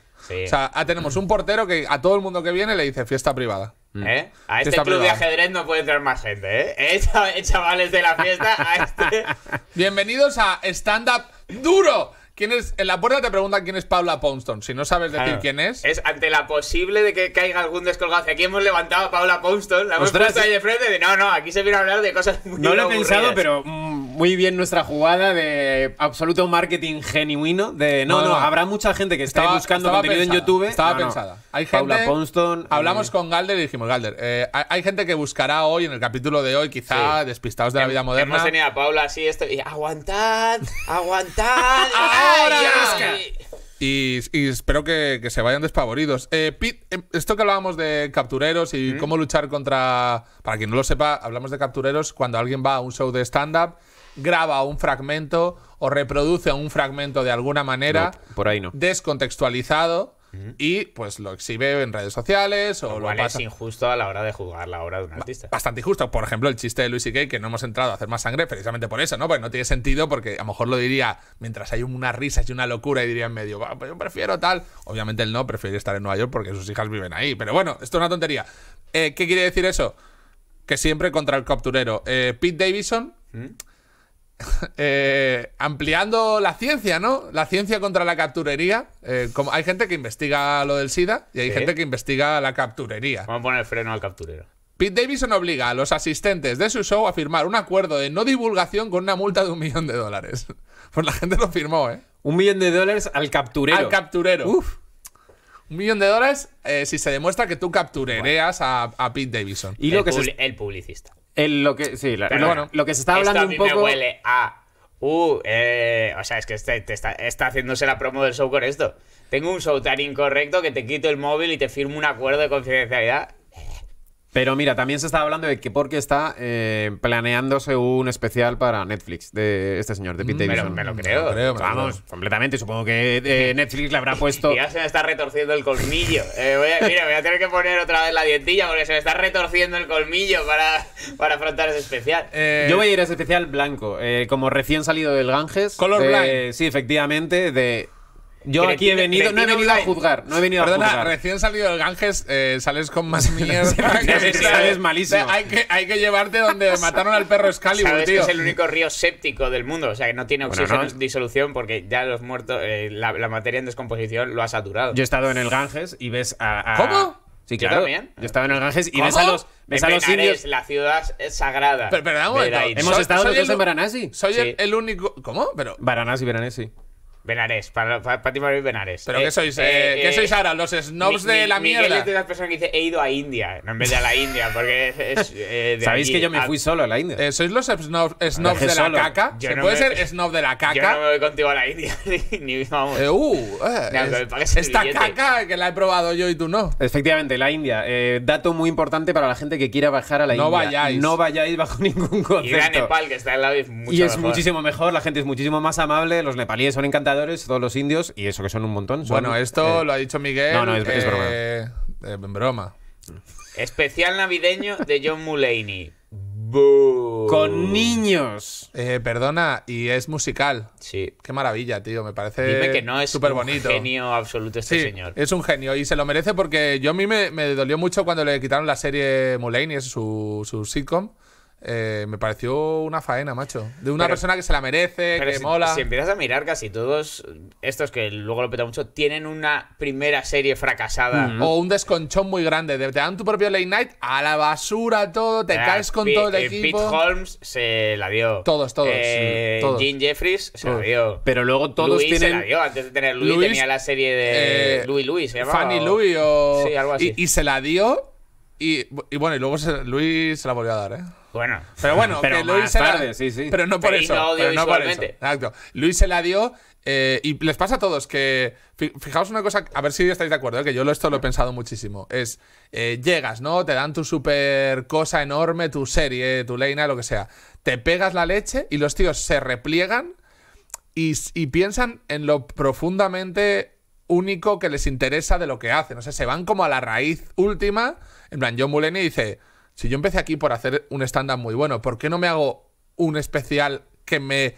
Ah, tenemos un portero que a todo el mundo que viene le dice fiesta privada. Mm. ¿Eh? A este club de ajedrez no puede entrar más gente, ¿eh? ¿eh? Chavales de la fiesta, a este... Bienvenidos a Stand Up Duro. ¿Quién En la puerta te preguntan quién es Paula Poundstone. Si no sabes decir quién es. Es ante la posible de que caiga algún descolgado. Aquí hemos levantado a Paula Poundstone. La hemos puesto ahí de frente. De, no, no, aquí se viene a hablar de cosas muy No lo he pensado, pero mm, muy bien nuestra jugada de absoluto marketing genuino. De no, no, habrá mucha gente que está buscando contenido en YouTube. Estaba pensada. Hay gente, eh, Hablamos con Galder y dijimos, Galder, eh, hay gente que buscará hoy, en el capítulo de hoy, quizá despistados de la vida moderna. Hemos tenido a Paula así, esto. Y, aguantad, aguantad. Y, espero que, se vayan despavoridos. Eh, em, esto que hablábamos de captureros y cómo luchar contra. Para quien no lo sepa, hablamos de captureros cuando alguien va a un show de stand-up, graba un fragmento o reproduce un fragmento de alguna manera. por ahí no. Descontextualizado y pues lo exhibe en redes sociales o lo, es injusto a la hora de jugar la obra de un artista. Bastante injusto. Por ejemplo, el chiste de Luis y que no hemos entrado a hacer más sangre precisamente por eso, ¿no? Porque no tiene sentido porque a lo mejor lo diría mientras hay unas risa y una locura y diría en medio, pues yo prefiero tal. Obviamente él no, prefiere estar en Nueva York porque sus hijas viven ahí. Pero bueno, esto es una tontería. Eh, ¿Qué quiere decir eso? Que siempre contra el capturero. Eh, Pete Davidson... ¿Mm? Eh, ampliando la ciencia, ¿no? La ciencia contra la capturería. Eh, como hay gente que investiga lo del SIDA y hay gente que investiga la capturería. Vamos a poner freno al capturero. Pete Davidson obliga a los asistentes de su show a firmar un acuerdo de no divulgación con una multa de un millón de dólares. Pues la gente lo firmó, ¿eh? Un millón de dólares al capturero. Al capturero. Un millón de dólares eh, si se demuestra que tú capturereas a, Pete Davidson. Y lo que es el publicista lo que, sí, lo, que se está hablando un poco. Me huele a. Uh, eh, o sea, es que este, te está, está, haciéndose la promo del show con esto. Tengo un show tan incorrecto que te quito el móvil y te firmo un acuerdo de confidencialidad. Pero mira, también se estaba hablando de que porque está eh, planeándose un especial para Netflix de este señor, de mm, Pete Me lo, mm, creo. creo Vamos, completamente. Supongo que eh, Netflix le habrá puesto... ya se me está retorciendo el colmillo. Eh, mira, voy a tener que poner otra vez la dientilla porque se me está retorciendo el colmillo para, para afrontar ese especial. Yo voy a ir a ese especial blanco, como recién salido del Ganges. Color blanco. Sí, efectivamente, de yo aquí he venido, no he venido a juzgar, no he venido a juzgar. recién salido del Ganges, eh, sales con más mierda. que sales malísimo. Hay que, llevarte donde mataron al perro Excalibur, ¿Sabes Que es el único río séptico del mundo, o sea que no tiene oxígeno disolución porque ya los muertos, eh, la, materia en descomposición lo ha saturado. Yo he estado en el Ganges y ves a, ¿Cómo? Sí, claro. Yo estaba en el Ganges y ves a los, ves La ciudad es sagrada. Pero, Hemos estado soy en Varanasi. Soy el, único. ¿Cómo? Pero. Varanasi, Varanasi. Benares, para, ti para ti Benares. ¿Pero qué eh, sois? Eh, eh, ¿Qué sois ahora? ¿Los snobs de la mierda? es de las que dice he ido a India, en vez de a la India, porque es. ¿Sabéis que yo me fui solo a la India? ¿Sois los snobs ah, de la caca? ¿Se puede ser snob de la caca? Yo no me voy contigo a la India, ni vamos. uh, esta caca que la he probado yo y tú no. Efectivamente, la India. dato muy importante para la gente que quiera bajar a la India. No vayáis. No vayáis bajo ningún concepto. Y a Nepal, que está en la, y es Y es muchísimo mejor, la gente es muchísimo más amable, los nepalíes son encantados todos los indios, y eso que son un montón. bueno, esto eh, lo ha dicho Miguel. Eh, eh, broma. Especial navideño de John Mulaney. Con niños. perdona, y es musical. Sí. Qué maravilla, tío. Me parece que no es un genio absoluto este señor. Es un genio y se lo merece porque yo a mí me, dolió mucho cuando le quitaron la serie Mulaney, su, su sitcom. Eh, me pareció una faena, macho. De una persona que se la merece, que si, mola. Si empiezas a mirar, casi todos estos que luego lo peta mucho, tienen una primera serie fracasada. Mm. O un desconchón muy grande. Te dan tu propio late night a la basura todo, te ah, caes con todo el eh, equipo. Pete Holmes se la dio. Todos, todos. Eh, mm, Jeffries se la dio. Pero luego todos tienen. Se la dio. Antes de tener Luis tenía la serie de Luis Louis Fanny Louis Y, se la dio. Y, bueno, y luego Luis se la volvió a dar, ¿eh? Bueno, pero bueno, Luis se la, Pero no por eso. Luis se la dio eh, y les pasa a todos que. Fijaos una cosa, a ver si estáis de acuerdo, eh, que yo esto lo he pensado muchísimo. Es. Eh, llegas, ¿no? Te dan tu super cosa enorme, tu serie, tu leina, lo que sea. Te pegas la leche y los tíos se repliegan y, piensan en lo profundamente único que les interesa de lo que hacen. O sea, se van como a la raíz última. En plan, John Mulaney dice si yo empecé aquí por hacer un stand-up muy bueno, ¿por qué no me hago un especial que me,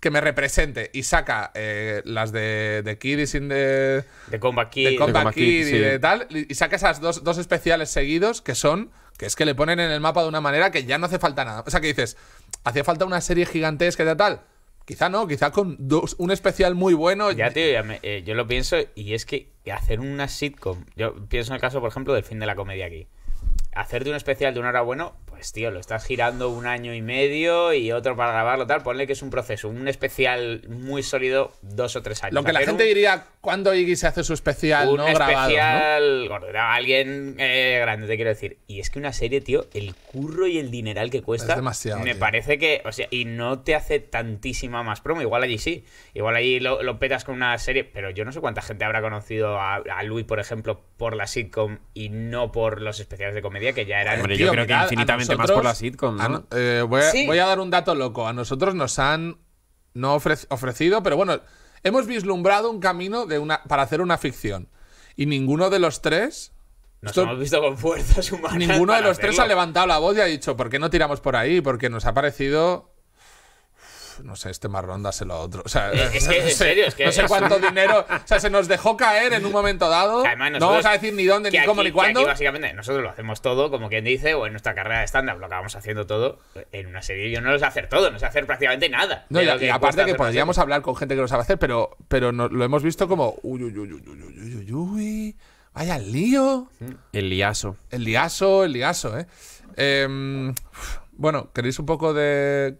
que me represente? Y saca eh, las de, de Kid y sin de. De Combat Kid. y de tal. Y saca esas dos, especiales seguidos que son. Que es que le ponen en el mapa de una manera que ya no hace falta nada. O sea, que dices, hacía falta una serie gigantesca y tal. Quizá no, quizá con dos, un especial muy bueno. Ya, tío, ya eh, yo lo pienso y es que hacer una sitcom. Yo pienso en el caso, por ejemplo, del fin de la comedia aquí hacer de un especial de una hora bueno pues, tío, lo estás girando un año y medio y otro para grabarlo, tal. Ponle que es un proceso, un especial muy sólido, dos o tres años. Lo que la gente diría cuando Iggy se hace su especial, un no especial, gordo alguien eh, grande, te quiero decir. Y es que una serie, tío, el curro y el dineral que cuesta. demasiado. Me parece que, o sea, y no te hace tantísima más promo. Igual allí sí. Igual allí lo, petas con una serie, pero yo no sé cuánta gente habrá conocido a, Luis, por ejemplo, por la sitcom y no por los especiales de comedia que ya eran. yo creo que infinitamente voy, a, dar un dato loco. A nosotros nos han no ofrecido, pero bueno, hemos vislumbrado un camino de una, para hacer una ficción. Y ninguno de los tres nos hemos visto con fuerzas humanas. Ninguno de los tres ha levantado la voz y ha dicho, ¿por qué no tiramos por ahí? Porque nos ha parecido no sé, este marrón dáselo a otro. es, que, en serio, es que no sé cuánto dinero. O sea, se nos dejó caer en un momento dado. no vamos a decir ni dónde, ni cómo, ni cuándo. básicamente, nosotros lo hacemos todo, como quien dice, o en nuestra carrera de estándar lo acabamos haciendo todo. En una serie yo no lo sé hacer todo, no sé hacer prácticamente nada. y, aparte que podríamos hablar con gente que lo sabe hacer, pero, lo hemos visto como. Uy, uy, uy, uy, uy, Vaya lío. El liaso. El liaso, el liaso, eh em, bueno, ¿queréis un poco de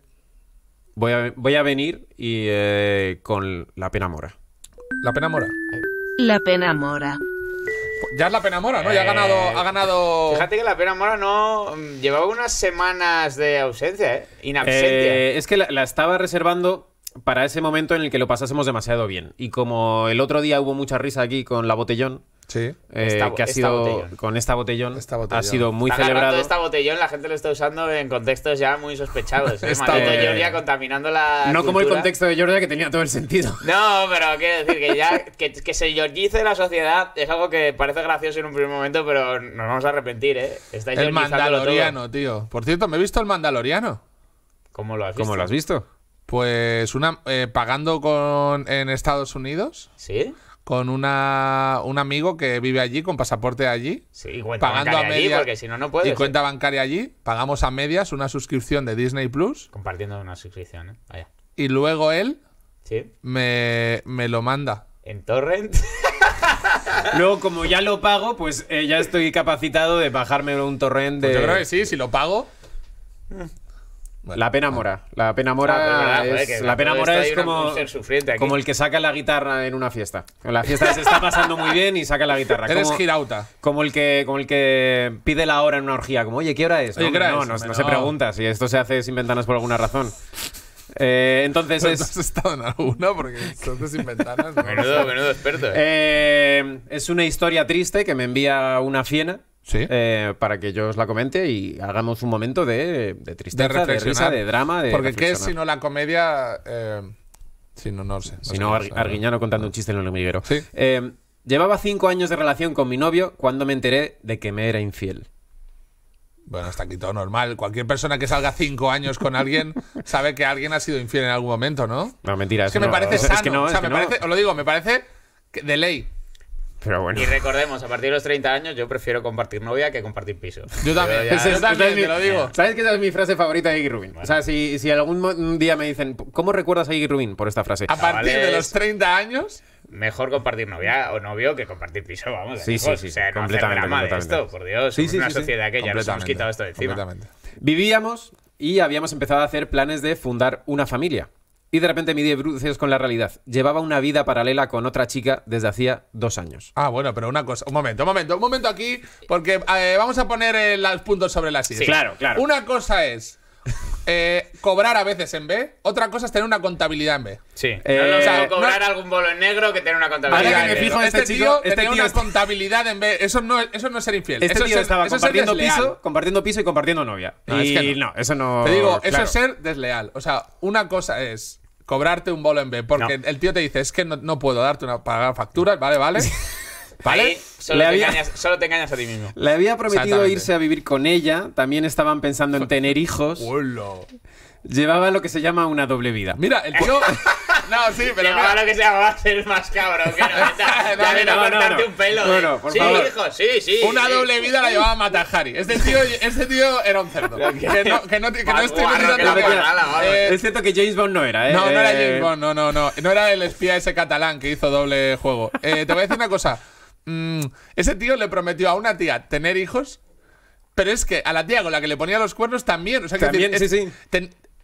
Voy a, venir y eh, con la pena mora. La pena mora. La pena mora. Ya es la pena mora, ¿no? Ya ha ganado, eh, ha ganado. Fíjate que la pena mora no. Mm, llevaba unas semanas de ausencia, ¿eh? Inabsencia. Eh, es que la, estaba reservando para ese momento en el que lo pasásemos demasiado bien. Y como el otro día hubo mucha risa aquí con la botellón, Sí. Eh, que ha sido con esta botellón, ha sido muy celebrado. Esta botellón la gente lo está usando en contextos ya muy sospechados. ¿eh? Está contaminando la. No como el contexto de Georgia que tenía todo el sentido. No, pero quiero decir que ya que, se georgice la sociedad es algo que parece gracioso en un primer momento, pero nos vamos a arrepentir, ¿eh? el Mandaloriano, tío. Por cierto, me he visto el Mandaloriano. ¿Cómo lo has visto? ¿Cómo lo has visto? Pues una eh, pagando en Estados Unidos. Sí con una, un amigo que vive allí, con pasaporte allí, sí, pagando a medias, porque si no, no puedes, y cuenta bancaria allí, pagamos a medias una suscripción de Disney Plus. Compartiendo una suscripción, ¿eh? Vaya. Y luego él me, lo manda. ¿En torrent? Luego, como ya lo pago, pues eh, ya estoy capacitado de bajarme un torrent de... Pues yo creo que sí, si lo pago... Mm la pena ah. mora. La pena mora ah, es, la pena mora es como, el que saca la guitarra en una fiesta. En la fiesta se está pasando muy bien y saca la guitarra. Como, Eres girauta. Como el, que, como el que pide la hora en una orgía. Como, oye, ¿qué hora es? no, no, se pregunta. Si esto se hace sin ventanas por alguna razón. Eh, entonces es. has estado en alguna? Porque entonces sin ventanas. menudo, menudo experto. ¿eh? Eh, es una historia triste que me envía una fiena. Eh, para que yo os la comente y hagamos un momento de, tristeza, de, reflexión, de drama. Porque ¿qué es si no la comedia? Eh, si no, no sé. si no, Arguiñano contando un chiste en el hormiguero. Eh, llevaba cinco años de relación con mi novio cuando me enteré de que me era infiel. Bueno, hasta aquí todo normal. Cualquier persona que salga cinco años con alguien sabe que alguien ha sido infiel en algún momento, ¿no? No, mentira. Es que me parece sano. o sea, me parece, os lo digo, me parece de ley. Pero bueno. Y recordemos, a partir de los 30 años yo prefiero compartir novia que compartir piso. Yo también, ya, también te lo digo. ¿Sabes que es mi frase favorita de Iggy Rubin? O sea, si, si, algún día me dicen, ¿cómo recuerdas a Iggy Rubin por esta frase? A partir de los 30 años... Mejor compartir novia o novio que compartir piso, vamos. Sí, sí, sí. O no completamente, hacer drama de esto, por Dios. Sí, una sociedad que ya nos hemos quitado esto de encima. Vivíamos y habíamos empezado a hacer planes de fundar una familia. Y de repente me di bruces con la realidad. Llevaba una vida paralela con otra chica desde hacía dos años. Ah, bueno, pero una cosa. Un momento, un momento, un momento aquí, porque eh, vamos a poner eh, los puntos sobre las ideas Sí, claro, claro. Una cosa es eh, cobrar a veces en B, otra cosa es tener una contabilidad en B. Sí. no, o eh, cobrar algún bolo en negro que tener una contabilidad. en este, este, este tío, una contabilidad en B. Eso no, eso no es ser infiel. Este tío estaba compartiendo piso, compartiendo piso y compartiendo novia. y no. eso no. Te digo, eso es ser desleal. O sea, una cosa es cobrarte un bolo en B, porque el tío te dice, es que no, puedo darte una pagar facturas, vale, vale. ¿Vale? Ahí solo, Le te había... engañas, solo te engañas a ti mismo. Le había prometido irse a vivir con ella. También estaban pensando en tener hijos. Hola. Llevaba lo que se llama una doble vida. Mira, el tío. no, sí, pero. Llevaba mira. lo que se llama ser más cabrón. Que no, no, un pelo. ¿eh? Bueno, por sí, favor. sí, sí. Una doble vida la llevaba Matajari. Este tío, este tío era un cerdo. que no, que no, que no estoy eh, Es cierto que James Bond no era, ¿eh? No, no era eh, James Bond, no, no, no. No era el espía ese catalán que hizo doble juego. Eh, te voy a decir una cosa. Mm, ese tío le prometió a una tía tener hijos pero es que a la tía con la que le ponía los cuernos también. O sea, que también,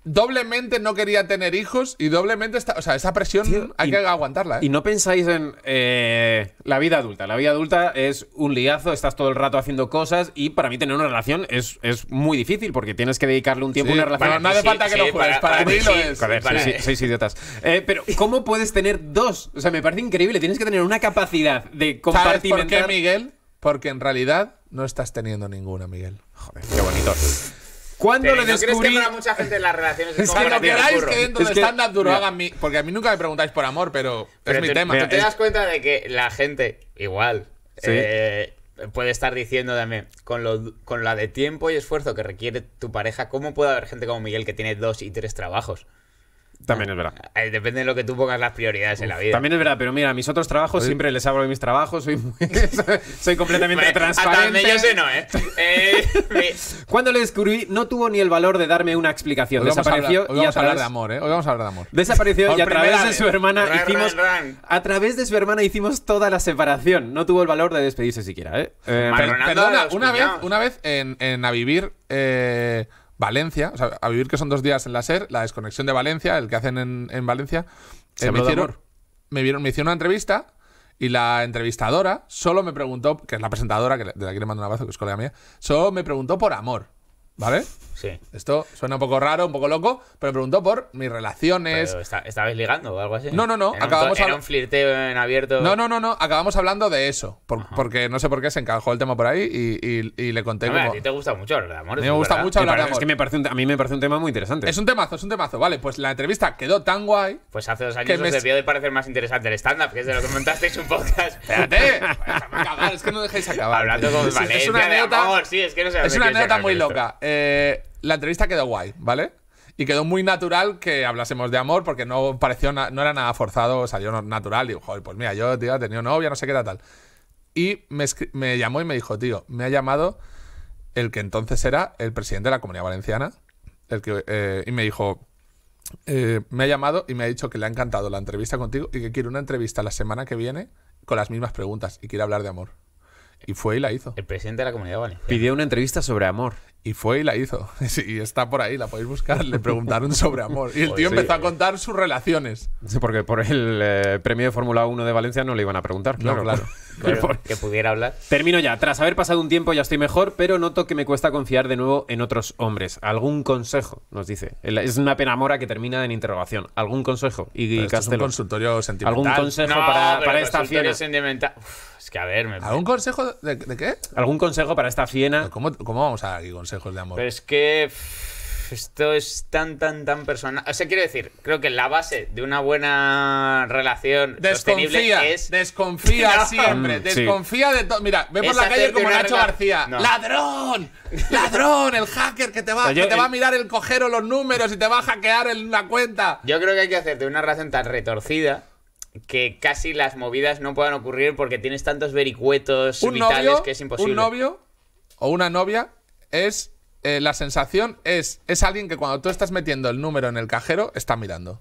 doblemente no quería tener hijos y doblemente está, o sea, esa presión hay que aguantarla. ¿eh? Y no pensáis en eh, la vida adulta. La vida adulta es un liazo, estás todo el rato haciendo cosas y para mí tener una relación es, muy difícil porque tienes que dedicarle un tiempo a una relación. no hace falta que lo juegues, para, mí lo es. idiotas. Eh, pero ¿cómo puedes tener dos? O sea, me parece increíble. Tienes que tener una capacidad de compartimentar. por qué, Miguel? Porque en realidad no estás teniendo ninguna, Miguel. Joder, qué bonito. ¿Cuándo le ¿no crees que para mucha gente en las relaciones es, que queráis que dentro de stand duro Porque a mí nunca me preguntáis por amor, pero, es mi tema. te das cuenta de que la gente, igual, eh, puede estar diciendo también, con, lo, con la de tiempo y esfuerzo que requiere tu pareja, ¿cómo puede haber gente como Miguel que tiene dos y tres trabajos? También es verdad. Eh, depende de lo que tú pongas las prioridades en la vida. También es verdad, pero mira, mis otros trabajos siempre les hablo de mis trabajos, soy, soy completamente transparente. yo sé no, ¿eh? eh Cuando le descubrí, no tuvo ni el valor de darme una explicación. Desapareció y a través... hablar de amor, ¿eh? vamos a hablar de amor. Desapareció y a través de su hermana hicimos. A través de su hermana hicimos toda la separación. No tuvo el valor de despedirse siquiera, ¿eh? eh perdona, una vez, en, en A Vivir. Valencia, o sea, a vivir que son dos días en la SER, la desconexión de Valencia, el que hacen en, Valencia, eh, me, hicieron, vieron, me hicieron una entrevista y la entrevistadora solo me preguntó, que es la presentadora, que de la que le mando un abrazo, que es colega mía, solo me preguntó por amor, ¿vale? Sí. Esto suena un poco raro, un poco loco, pero me preguntó por mis relaciones. ¿Estabais ligando o algo así? No, no, no. acabamos un flirteo en abierto. No, no, no, no. Acabamos hablando de eso. porque no sé por qué se encajó el tema por ahí y, le conté. No, A ti te gusta mucho amor. Me gusta mucho hablar de Es que me a mí me parece un tema muy interesante. Es un temazo, es un temazo. Vale, pues la entrevista quedó tan guay. Pues hace dos años os debió de parecer más interesante el stand-up, que es de lo que montasteis un podcast. Espérate. es que no dejéis acabar. Hablando con es una anécdota, sí, es que no Es una anécdota muy loca. Eh la entrevista quedó guay, ¿vale? Y quedó muy natural que hablásemos de amor porque no pareció no era nada forzado, salió natural. Digo, joder, pues mira, yo, tío, he tenido novia, no sé qué tal. tal. Y me, llamó y me dijo, tío, me ha llamado el que entonces era el presidente de la Comunidad Valenciana. El que, eh, y me dijo, eh, me ha llamado y me ha dicho que le ha encantado la entrevista contigo y que quiere una entrevista la semana que viene con las mismas preguntas y quiere hablar de amor. Y fue y la hizo. El presidente de la comunidad valenciana. Pidió una entrevista sobre amor. Y fue y la hizo. Y está por ahí, la podéis buscar. Le preguntaron sobre amor. Y el tío empezó a contar sus relaciones. Sí, porque por el eh, premio de Fórmula 1 de Valencia no le iban a preguntar. Claro, claro. que pudiera hablar. Termino ya. Tras haber pasado un tiempo ya estoy mejor, pero noto que me cuesta confiar de nuevo en otros hombres. ¿Algún consejo? Nos dice. Es una pena que termina en interrogación. ¿Algún consejo? Y, consultorio sentimental. ¿Algún consejo para, esta fiena? sentimental. es que a ver, ¿Algún consejo de, qué? ¿Algún consejo para esta fiena? ¿Cómo, ¿Cómo vamos a dar pero es que esto es tan, tan, tan personal. O sea, quiero decir, creo que la base de una buena relación desconfía, sostenible es. Desconfía siempre. Mm, desconfía de todo. Mira, ve por la calle como Nacho García. ¡Ladrón! ¡Ladrón! El hacker que te va, te va a mirar el cojero, los números y te va a hackear en la cuenta. Yo creo que hay que hacerte una relación tan retorcida que casi las movidas no puedan ocurrir porque tienes tantos vericuetos vitales que es imposible. ¿Un novio? ¿O una novia? es. Eh, la sensación es. Es alguien que cuando tú estás metiendo el número en el cajero, está mirando.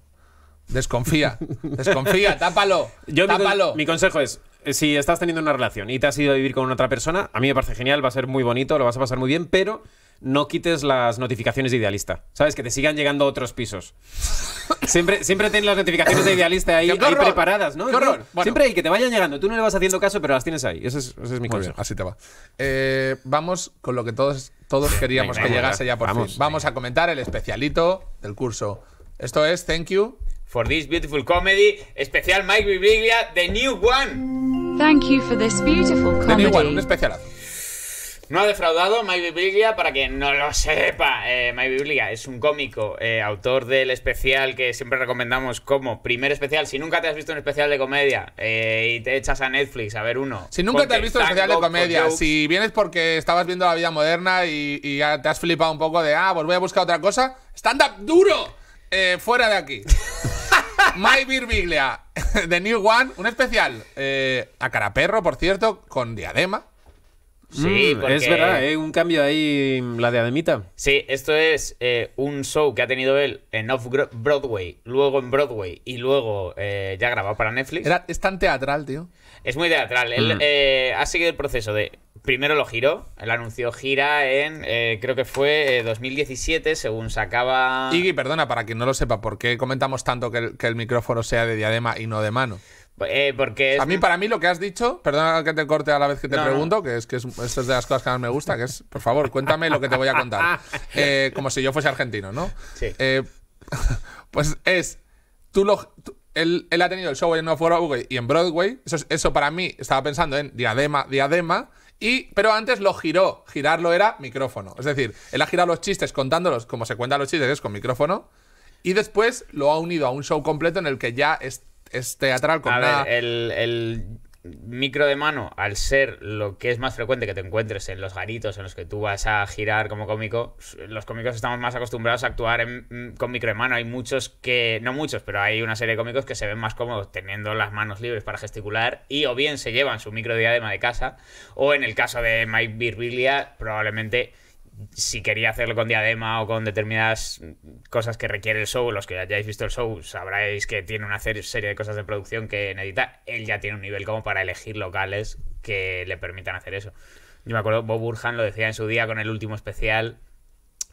Desconfía. desconfía, tápalo. Yo tápalo. mi consejo es: eh, si estás teniendo una relación y te has ido a vivir con otra persona, a mí me parece genial, va a ser muy bonito, lo vas a pasar muy bien, pero no quites las notificaciones de idealista. ¿Sabes? Que te sigan llegando otros pisos. Siempre, siempre ten las notificaciones de idealista ahí, preparadas, ¿no? Siempre hay que te vayan llegando. Tú no le vas haciendo caso, pero las tienes ahí. Ese es, mi Muy así te va. Eh, vamos con lo que todos, todos queríamos que llegase ya por fin. Vamos a comentar el especialito del curso. Esto es Thank You for this beautiful comedy, especial Mike Bibiglia, The New One. Thank you for this beautiful comedy. The New One, un especialazo. No ha defraudado My Biblia, para que no lo sepa. Eh, My Biblia es un cómico, eh, autor del especial que siempre recomendamos como primer especial. Si nunca te has visto un especial de comedia eh, y te echas a Netflix a ver uno. Si nunca te has visto un especial de comedia, si vienes porque estabas viendo la vida moderna y, ya te has flipado un poco de, ah, pues voy a buscar otra cosa, stand-up duro, eh, fuera de aquí. My biblia The New One, un especial a cara perro, por cierto, con diadema Sí, mm, es verdad, ¿eh? un cambio ahí, la de Sí, esto es eh, un show que ha tenido él en Off Broadway, luego en Broadway y luego eh, ya grabado para Netflix. es tan teatral, tío. Es muy teatral. Él mm. eh, ha seguido el proceso de. Primero lo giró, él anunció gira en. creo que fue 2017, según sacaba. Iggy, perdona, para quien no lo sepa, ¿por qué comentamos tanto que el micrófono sea de diadema y no de mano? Pues, eh, a mí, para mí, lo que has dicho, perdona que te corte a la vez que te pregunto, que es que es, de las cosas que más me gusta, que es, por favor, cuéntame lo que te voy a contar. Eh, como si yo fuese argentino, ¿no? Sí. Eh, pues es, tú lo... él, ha tenido el show en Off Broadway y en Broadway. Eso, eso para mí, estaba pensando en diadema, diadema. Y, pero antes lo giró. Girarlo era micrófono. Es decir, él ha girado los chistes contándolos como se cuentan los chistes, con micrófono. Y después lo ha unido a un show completo en el que ya está es teatral con el, micro de mano, al ser lo que es más frecuente que te encuentres en los garitos en los que tú vas a girar como cómico, los cómicos estamos más acostumbrados a actuar mm, con micro de mano. Hay muchos que, no muchos, pero hay una serie de cómicos que se ven más cómodos teniendo las manos libres para gesticular y o bien se llevan su micro diadema de casa, o en el caso de Mike Birbiglia probablemente si quería hacerlo con diadema o con determinadas cosas que requiere el show, los que hayáis visto el show sabráis que tiene una serie de cosas de producción que necesita. Él ya tiene un nivel como para elegir locales que le permitan hacer eso. Yo me acuerdo, Bob Burhan lo decía en su día con el último especial,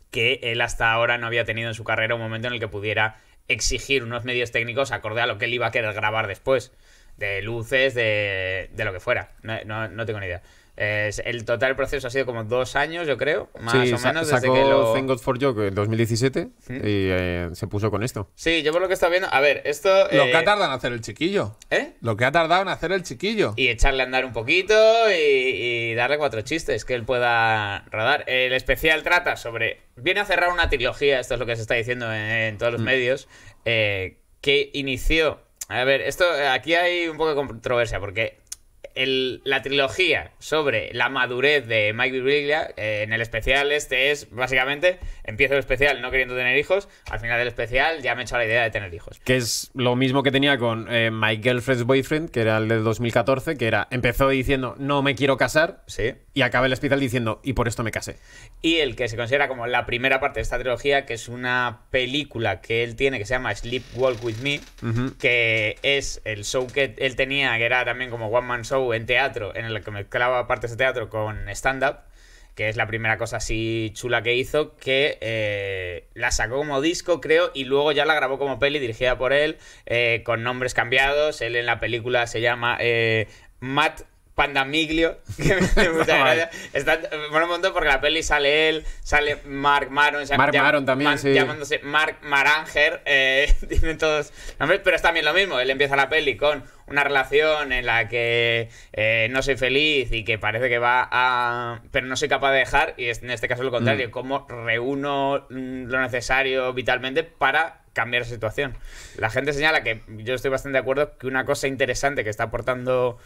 que él hasta ahora no había tenido en su carrera un momento en el que pudiera exigir unos medios técnicos acorde a lo que él iba a querer grabar después. De luces, de, de lo que fuera. no tengo ni idea el total proceso ha sido como dos años, yo creo, más o menos. desde que lo... Thank God for Joke en 2017 y eh, se puso con esto. Sí, yo por lo que estaba viendo. A ver, esto. Lo eh, que ha tardado en hacer el chiquillo. ¿Eh? Lo que ha tardado en hacer el chiquillo. Y echarle a andar un poquito y, darle cuatro chistes que él pueda rodar. El especial trata sobre. Viene a cerrar una trilogía, esto es lo que se está diciendo en, todos los mm. medios, eh, que inició. A ver, esto aquí hay un poco de controversia porque la trilogía sobre la madurez de Mike Birbiglia, eh, en el especial este es básicamente, empiezo el especial no queriendo tener hijos, al final del especial ya me he hecho la idea de tener hijos. Que es lo mismo que tenía con eh, My Girlfriend's Boyfriend, que era el de 2014, que era, empezó diciendo, no me quiero casar, sí. y acaba el especial diciendo, y por esto me casé. Y el que se considera como la primera parte de esta trilogía, que es una película que él tiene que se llama Sleep Walk With Me, que es el show que él tenía, que era también como One Man Show en teatro en el que mezclaba partes de teatro con stand-up, que es la primera cosa así chula que hizo, que eh, la sacó como disco, creo, y luego ya la grabó como peli dirigida por él, eh, con nombres cambiados. Él en la película se llama eh, Matt Pandamiglio, que me, Está bueno, un montón porque la peli sale él, sale Mark Maron, Mark Maron también, llamándose Mark Maranger, dicen eh, todos pero es también lo mismo. Él empieza la peli con una relación en la que eh, no soy feliz y que parece que va a. pero no soy capaz de dejar, y en este caso lo contrario, mm. cómo reúno mm, lo necesario vitalmente para cambiar la situación. La gente señala que yo estoy bastante de acuerdo que una cosa interesante que está aportando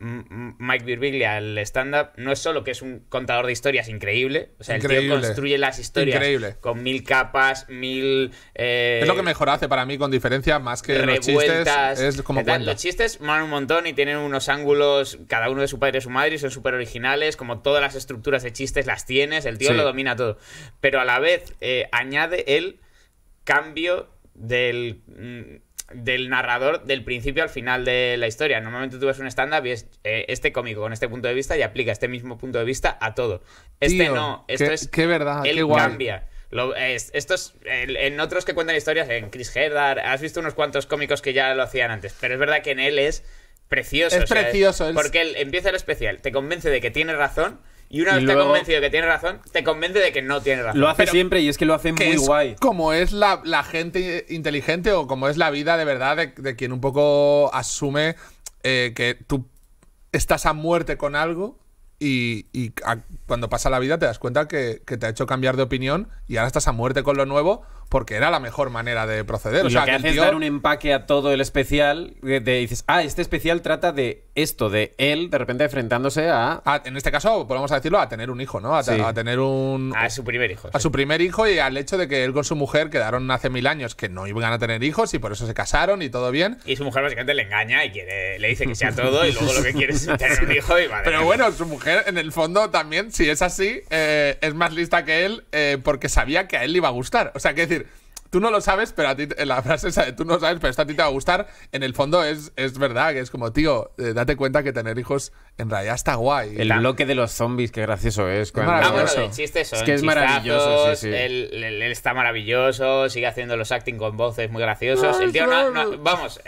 Mike Birbiglia el stand-up no es solo que es un contador de historias increíble, o sea, el tío construye las historias con mil capas, mil... Eh, es lo que mejor hace para mí, con diferencia, más que los chistes, es como Los chistes man un montón y tienen unos ángulos, cada uno de su padre y su madre, y son súper originales, como todas las estructuras de chistes las tienes, el tío lo domina todo. Pero a la vez eh, añade el cambio del mm, del narrador del principio al final de la historia. Normalmente tú ves un stand-up y es eh, este cómico con este punto de vista y aplica este mismo punto de vista a todo. Este no, esto es. Qué verdad, él cambia. Lo, es, en, otros que cuentan historias, en Chris Herdar, has visto unos cuantos cómicos que ya lo hacían antes, pero es verdad que en él es precioso. Es precioso. Porque él empieza el especial, te convence de que tiene razón y una vez te ha convencido que tiene razón, te convence de que no tiene razón. Lo hace siempre y es que lo hace muy guay. Como es la, gente inteligente o como es la vida de verdad de, quien un poco asume eh, que tú estás a muerte con algo y, cuando pasa la vida te das cuenta que te ha hecho cambiar de opinión y ahora estás a muerte con lo nuevo porque era la mejor manera de proceder. o sea, que, dar un empaque a todo el especial. De, dices, ah, este especial trata de esto, de él de repente enfrentándose a... en este caso, podemos decirlo, a tener un hijo, ¿no? A, tener un... A ah, su primer hijo. A su primer hijo y al hecho de que él con su mujer quedaron hace mil años que no iban a tener hijos y por eso se casaron y todo bien. Y su mujer básicamente le engaña y quiere, le dice que sea todo y luego lo que quiere es tener un hijo y vale. Pero bueno, su mujer en el fondo también, si es así, eh, es más lista que él eh, porque sabía que a él le iba a gustar. O sea, que decir, tú no lo sabes, pero a ti, la frase esa tú no sabes, pero a ti te va a gustar, en el fondo es, es verdad, que es como, tío, eh, date cuenta que tener hijos en realidad está guay. El bloque de los zombies, qué gracioso es. No, Ah, bueno, son es que es maravilloso, sí, Él, está maravilloso, sigue haciendo los acting con voces muy graciosos. Ah, vamos,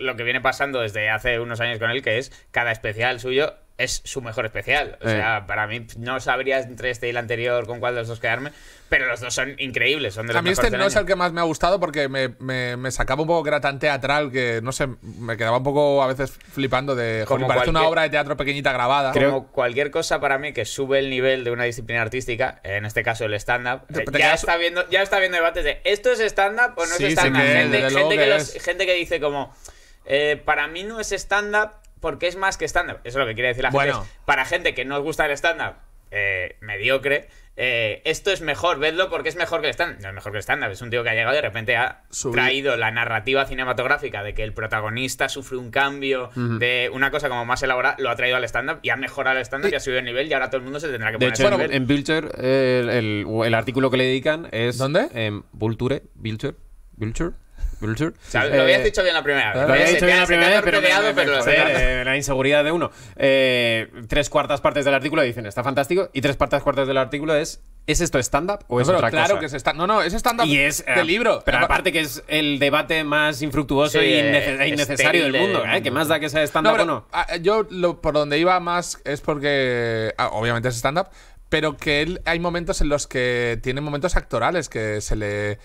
lo que viene pasando desde hace unos años con él, que es cada especial suyo es su mejor especial. O eh. sea, para mí no sabría entre este y el anterior con cuál de los dos quedarme, pero los dos son increíbles. Son a mí este no es el que más me ha gustado porque me, sacaba un poco que era tan teatral que, no sé, me quedaba un poco a veces flipando de... parece una obra de teatro pequeñita grabada. Como cualquier cosa para mí que sube el nivel de una disciplina artística, en este caso el stand-up, eh, ya, está viendo, ya debates de ¿esto es stand-up o no es stand-up? Gente, que dice como... Eh, para mí no es stand-up porque es más que stand-up. Eso es lo que quiere decir la gente. para gente que no os gusta el stand-up, eh, mediocre, eh, esto es mejor, vedlo porque es mejor que el stand-up. No es mejor que el stand-up, es un tío que ha llegado y de repente ha traído la narrativa cinematográfica de que el protagonista sufre un cambio de una cosa como más elaborada, lo ha traído al stand-up y ha mejorado el stand-up y ha subido el nivel y ahora todo el mundo se tendrá que poner De hecho, bueno, en Vulture, el, artículo que le dedican es. ¿Dónde? En Vulture, Vulture, Vulture lo habías dicho bien la primera Lo la primera pero, la inseguridad de uno. Eh, tres cuartas partes del artículo dicen está fantástico y tres partes cuartas del artículo es ¿Es esto stand-up o es otra claro cosa? Claro que es stand No, no, es stand-up y es, de ah, libro. Pero aparte que es el debate más infructuoso e, eh, e innecesario del mundo. ¿eh? Que más da que sea stand-up o no? Ah, yo lo, por donde iba más es porque... Ah, obviamente es stand-up, pero que él hay momentos en los que tiene momentos actorales que se le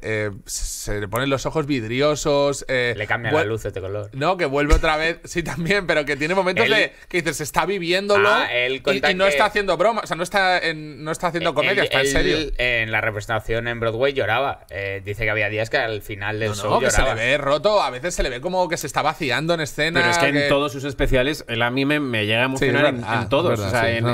eh, se, le ponen los ojos vidriosos. Eh, le cambia la luz este color. No, que vuelve otra vez. sí, también, pero que tiene momentos de que dices, está viviéndolo ah, y, no está haciendo broma. O sea, no está, no está haciendo eh, comedia, está en serio. En la representación en Broadway lloraba. dice que había días que al final del no, no, que se le ve roto. A veces se le ve como que se está vaciando en escena. Pero es que, en todos sus especiales, el a mí me, llega a emocionar en, todos. o sea, en,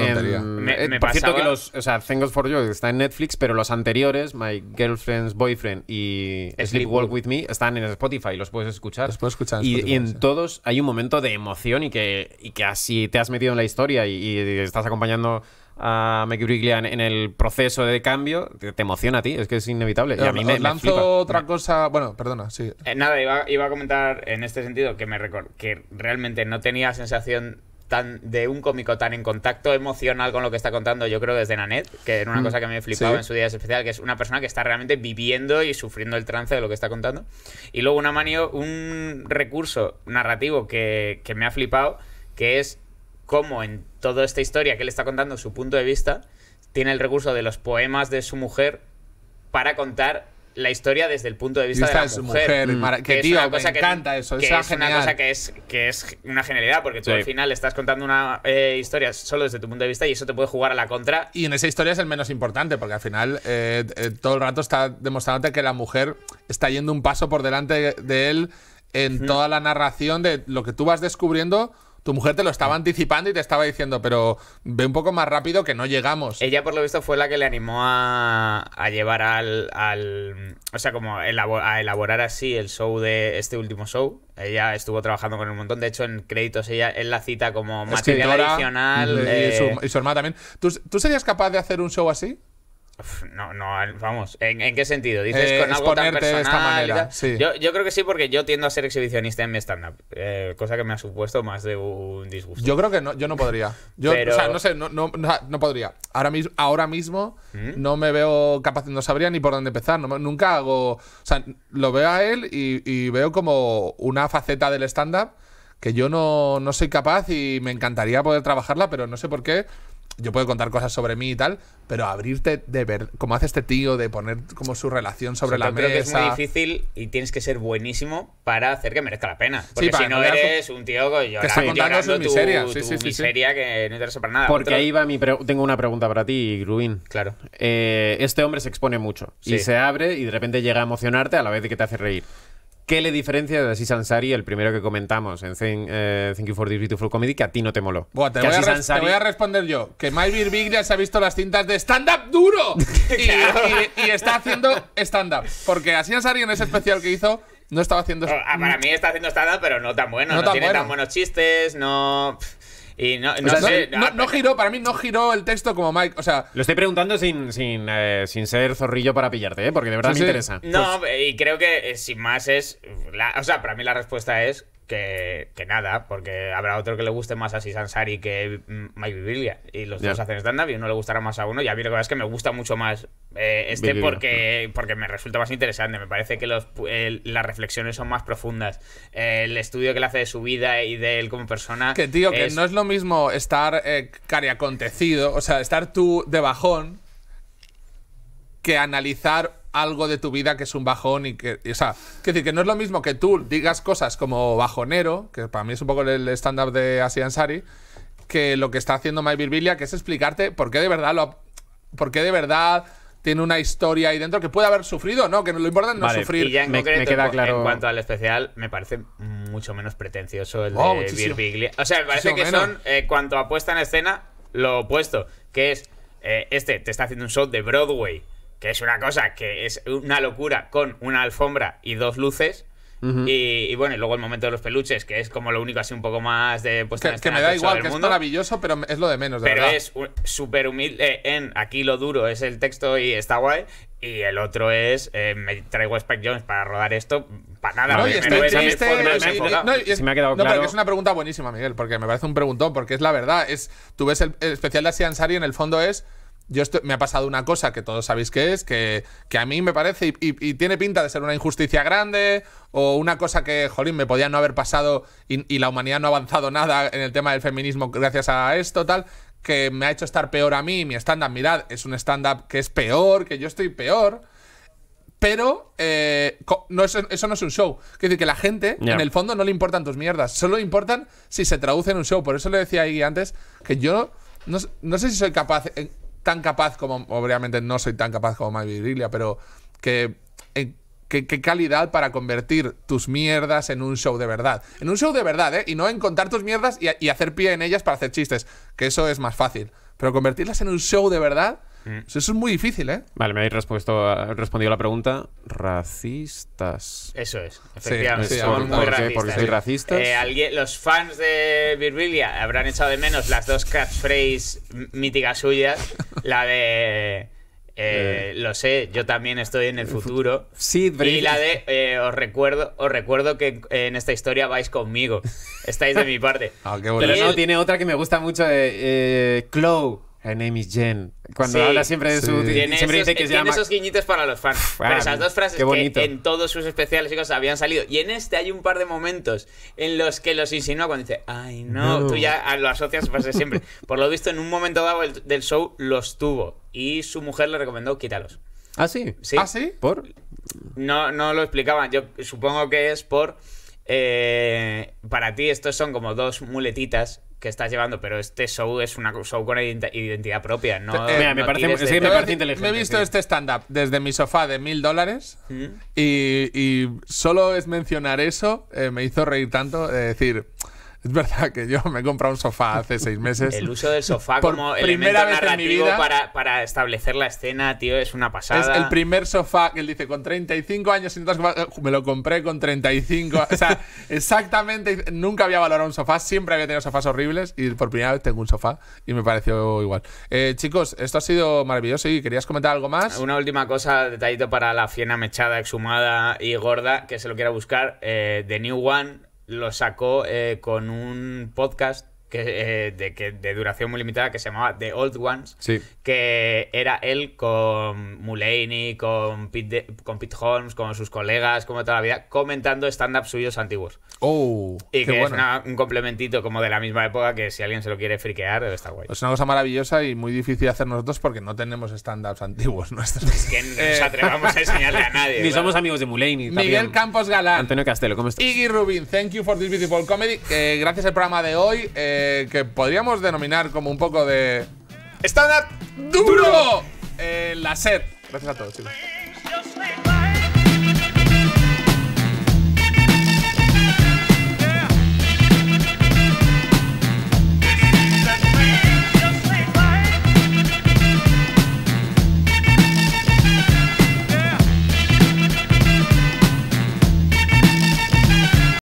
me, que los. O sea, Things for You está en Netflix, pero los anteriores, My Girlfriend's Boy y Sleepwalk With Me están en Spotify, los puedes escuchar. Los puedes escuchar y, en todos hay un momento de emoción y que, y que así te has metido en la historia y, estás acompañando a Mickey Brickley en, el proceso de cambio, te, emociona a ti, es que es inevitable. Y a mí me, lanzo otra cosa. Bueno, perdona, sí. Eh, nada, iba, a comentar en este sentido que me que realmente no tenía sensación de un cómico tan en contacto emocional con lo que está contando, yo creo, desde Nanette, que era una mm. cosa que me ha flipado en su día especial, que es una persona que está realmente viviendo y sufriendo el trance de lo que está contando. Y luego una manio, un recurso narrativo que, que me ha flipado, que es cómo en toda esta historia que él está contando, su punto de vista, tiene el recurso de los poemas de su mujer para contar la historia desde el punto de vista, de, la mujer. Que, tío, es me que, encanta eso. es una cosa que es, es una genialidad, porque tú al final estás contando una eh, historia solo desde tu punto de vista y eso te puede jugar a la contra. Y en esa historia es el menos importante, porque al final eh, eh, todo el rato está demostrándote que la mujer está yendo un paso por delante de, él en toda la narración de lo que tú vas descubriendo tu mujer te lo estaba anticipando y te estaba diciendo, pero ve un poco más rápido que no llegamos. Ella, por lo visto, fue la que le animó a, llevar al, O sea, como a elaborar así el show de este último show. Ella estuvo trabajando con un montón. De hecho, en créditos, ella es la cita como material adicional. Mm, y, su, eh, y, su, hermana también. ¿Tú serías capaz de hacer un show así? No, no, vamos. ¿En, qué sentido? ¿Dices eh, con algo tan yo, creo que sí, porque yo tiendo a ser exhibicionista en mi stand-up. Eh, cosa que me ha supuesto más de un disgusto. Yo creo que no, yo no podría. Yo, O sea, no sé, no, no, no podría. Ahora, mismo ahora mismo ¿Mm? no me veo capaz, no sabría ni por dónde empezar. nunca hago. O sea, lo veo a él y, veo como una faceta del stand-up que yo no, no soy capaz y me encantaría poder trabajarla, pero no sé por qué yo puedo contar cosas sobre mí y tal, pero abrirte de ver, como hace este tío, de poner como su relación sobre la mesa. es muy difícil y tienes que ser buenísimo para hacer que merezca la pena. Porque si no eres un tío que está contando miseria, tu, miseria que no interesa para nada. Porque ahí va mi tengo una pregunta para ti, Gruin. Claro. Eh, este hombre se expone mucho y se abre y de repente llega a emocionarte a la vez de que te hace reír. ¿Qué le diferencia de Aziz Ansari, el primero que comentamos en eh, Thank, You for This Beautiful Comedy, que a ti no te moló? te, voy a responder yo. Que my ya se ha visto las cintas de stand-up duro y, está haciendo stand-up. Porque Aziz Ansari en ese especial que hizo no estaba haciendo... Ah, para mí está haciendo stand-up, pero no tan bueno. No, tiene tan buenos chistes, no... Y ah, no, giró, para mí no giró el texto como Mike. O sea, lo estoy preguntando sin, sin, eh, sin ser zorrillo para pillarte, ¿eh? porque de verdad me interesa. No, y creo que eh, sin más es. o sea, para mí la respuesta es que, nada, porque habrá otro que le guste más a Sansari que My mm, Biblia. Y los dos hacen stand-up y uno le gustará más a uno. Y a mí lo que es que me gusta mucho más eh, este porque, me resulta más interesante. Me parece que las reflexiones son más profundas. el estudio que le hace de su vida y de él como persona. Que tío, que no es lo mismo estar eh, cariacontecido, o sea, estar tú de bajón que analizar algo de tu vida que es un bajón y que, o sea, que decir que no es lo mismo que tú digas cosas como bajonero, que para mí es un poco el stand-up de Asian Sari, que lo que está haciendo My Virbilia, que es explicarte por qué de verdad lo, por de verdad tiene una historia ahí dentro que puede haber sufrido no, que lo importa no sufrir. en me, queda claro. en cuanto al especial, me parece mucho menos pretencioso el oh, de Birbiglia. O sea, me parece que son, eh, cuanto a puesta en escena, lo opuesto, que es, eh, este te está haciendo un show de Broadway que es una cosa que es una locura con una alfombra y dos luces. y, bueno, y luego el momento de los peluches, que es como lo único así un poco más de pues Que, me da igual, que es maravilloso, pero es lo de menos, de Pero es súper humilde en aquí lo duro es el texto y está guay. Y el otro es, eh, me traigo a Spike Jones para rodar esto, para nada. No, y me este, este no, es una pregunta buenísima, Miguel, porque me parece un preguntón, porque es la verdad. es Tú ves el, especial de Asian Sari en el fondo es yo me ha pasado una cosa que todos sabéis que es, que, que a mí me parece y, tiene pinta de ser una injusticia grande o una cosa que, jolín, me podía no haber pasado y, la humanidad no ha avanzado nada en el tema del feminismo gracias a esto, tal, que me ha hecho estar peor a mí, mi stand-up, mirad, es un stand-up que es peor, que yo estoy peor. Pero eh, no, eso, eso, no es un show. Quiere decir que la gente, en el fondo, no le importan tus mierdas. Solo importan si se traduce en un show. Por eso le decía ahí antes que yo no, no sé si soy capaz tan capaz como, obviamente no soy tan capaz como Mike pero que... calidad para convertir tus mierdas en un show de verdad. En un show de verdad, ¿eh? Y no en contar tus mierdas y hacer pie en ellas para hacer chistes, que eso es más fácil. Pero convertirlas en un show de verdad, Mm. Eso es muy difícil, ¿eh? Vale, me habéis respondido a la pregunta. Racistas. Eso es, efectivamente. son muy racistas. Porque soy racista. Eh, los fans de Virbilia habrán echado de menos las dos catchphrases míticas suyas. la de. Eh, eh. Lo sé, yo también estoy en el futuro. Sí, Y la de os recuerdo, os recuerdo que en esta historia vais conmigo. Estáis de mi parte. Ah, Pero no, tiene otra que me gusta mucho de Chloe. Jen. Cuando habla siempre de su. dice que esos guiñitos para los fans. Ah, esas dos frases que en todos sus especiales y cosas habían salido. Y en este hay un par de momentos en los que los insinúa cuando dice, ay, no, tú ya ah, lo asocias frase siempre. Por lo visto, en un momento dado del show los tuvo. Y su mujer le recomendó Quítalos ¿Ah, sí? sí. ¿Ah, sí? ¿Por? No, no lo explicaban. Yo supongo que es por. Eh, para ti, estos son como dos muletitas que estás llevando, pero este show es un show con identidad propia. No, eh, me, parece, inteligente. Me he visto este stand-up desde mi sofá de mil dólares y, solo es mencionar eso eh, me hizo reír tanto de eh, decir. Es verdad que yo me he comprado un sofá hace seis meses. El uso del sofá como primera elemento vez Para, establecer la escena, tío, es una pasada. Es el primer sofá que él dice, con 35 años, me lo compré con 35. O sea, exactamente, nunca había valorado un sofá, siempre había tenido sofás horribles y por primera vez tengo un sofá y me pareció igual. Eh, chicos, esto ha sido maravilloso y querías comentar algo más. Una última cosa, detallito para la fiena mechada, exhumada y gorda, que se lo quiera buscar, eh, The New One lo sacó eh, con un podcast que, eh, de, que, de duración muy limitada que se llamaba The Old Ones, que era él con Mulaney, con Pete, con Holmes, con sus colegas, como toda la vida, comentando stand up suyos antiguos. Oh, y que es un complementito como de la misma época que si alguien se lo quiere friquear, debe estar guay. Es una cosa maravillosa y muy difícil de hacer nosotros porque no tenemos stand-ups antiguos nuestros. Es que no nos eh, atrevamos a enseñarle a nadie. Ni somos amigos de Mulaney. Miguel Campos Galán. Antonio Castelo, ¿cómo estás? Iggy Rubin, thank you for this beautiful comedy. Eh, gracias al programa de hoy. Eh, que podríamos denominar como un poco de. está duro! la sed. Gracias a todos, chicos.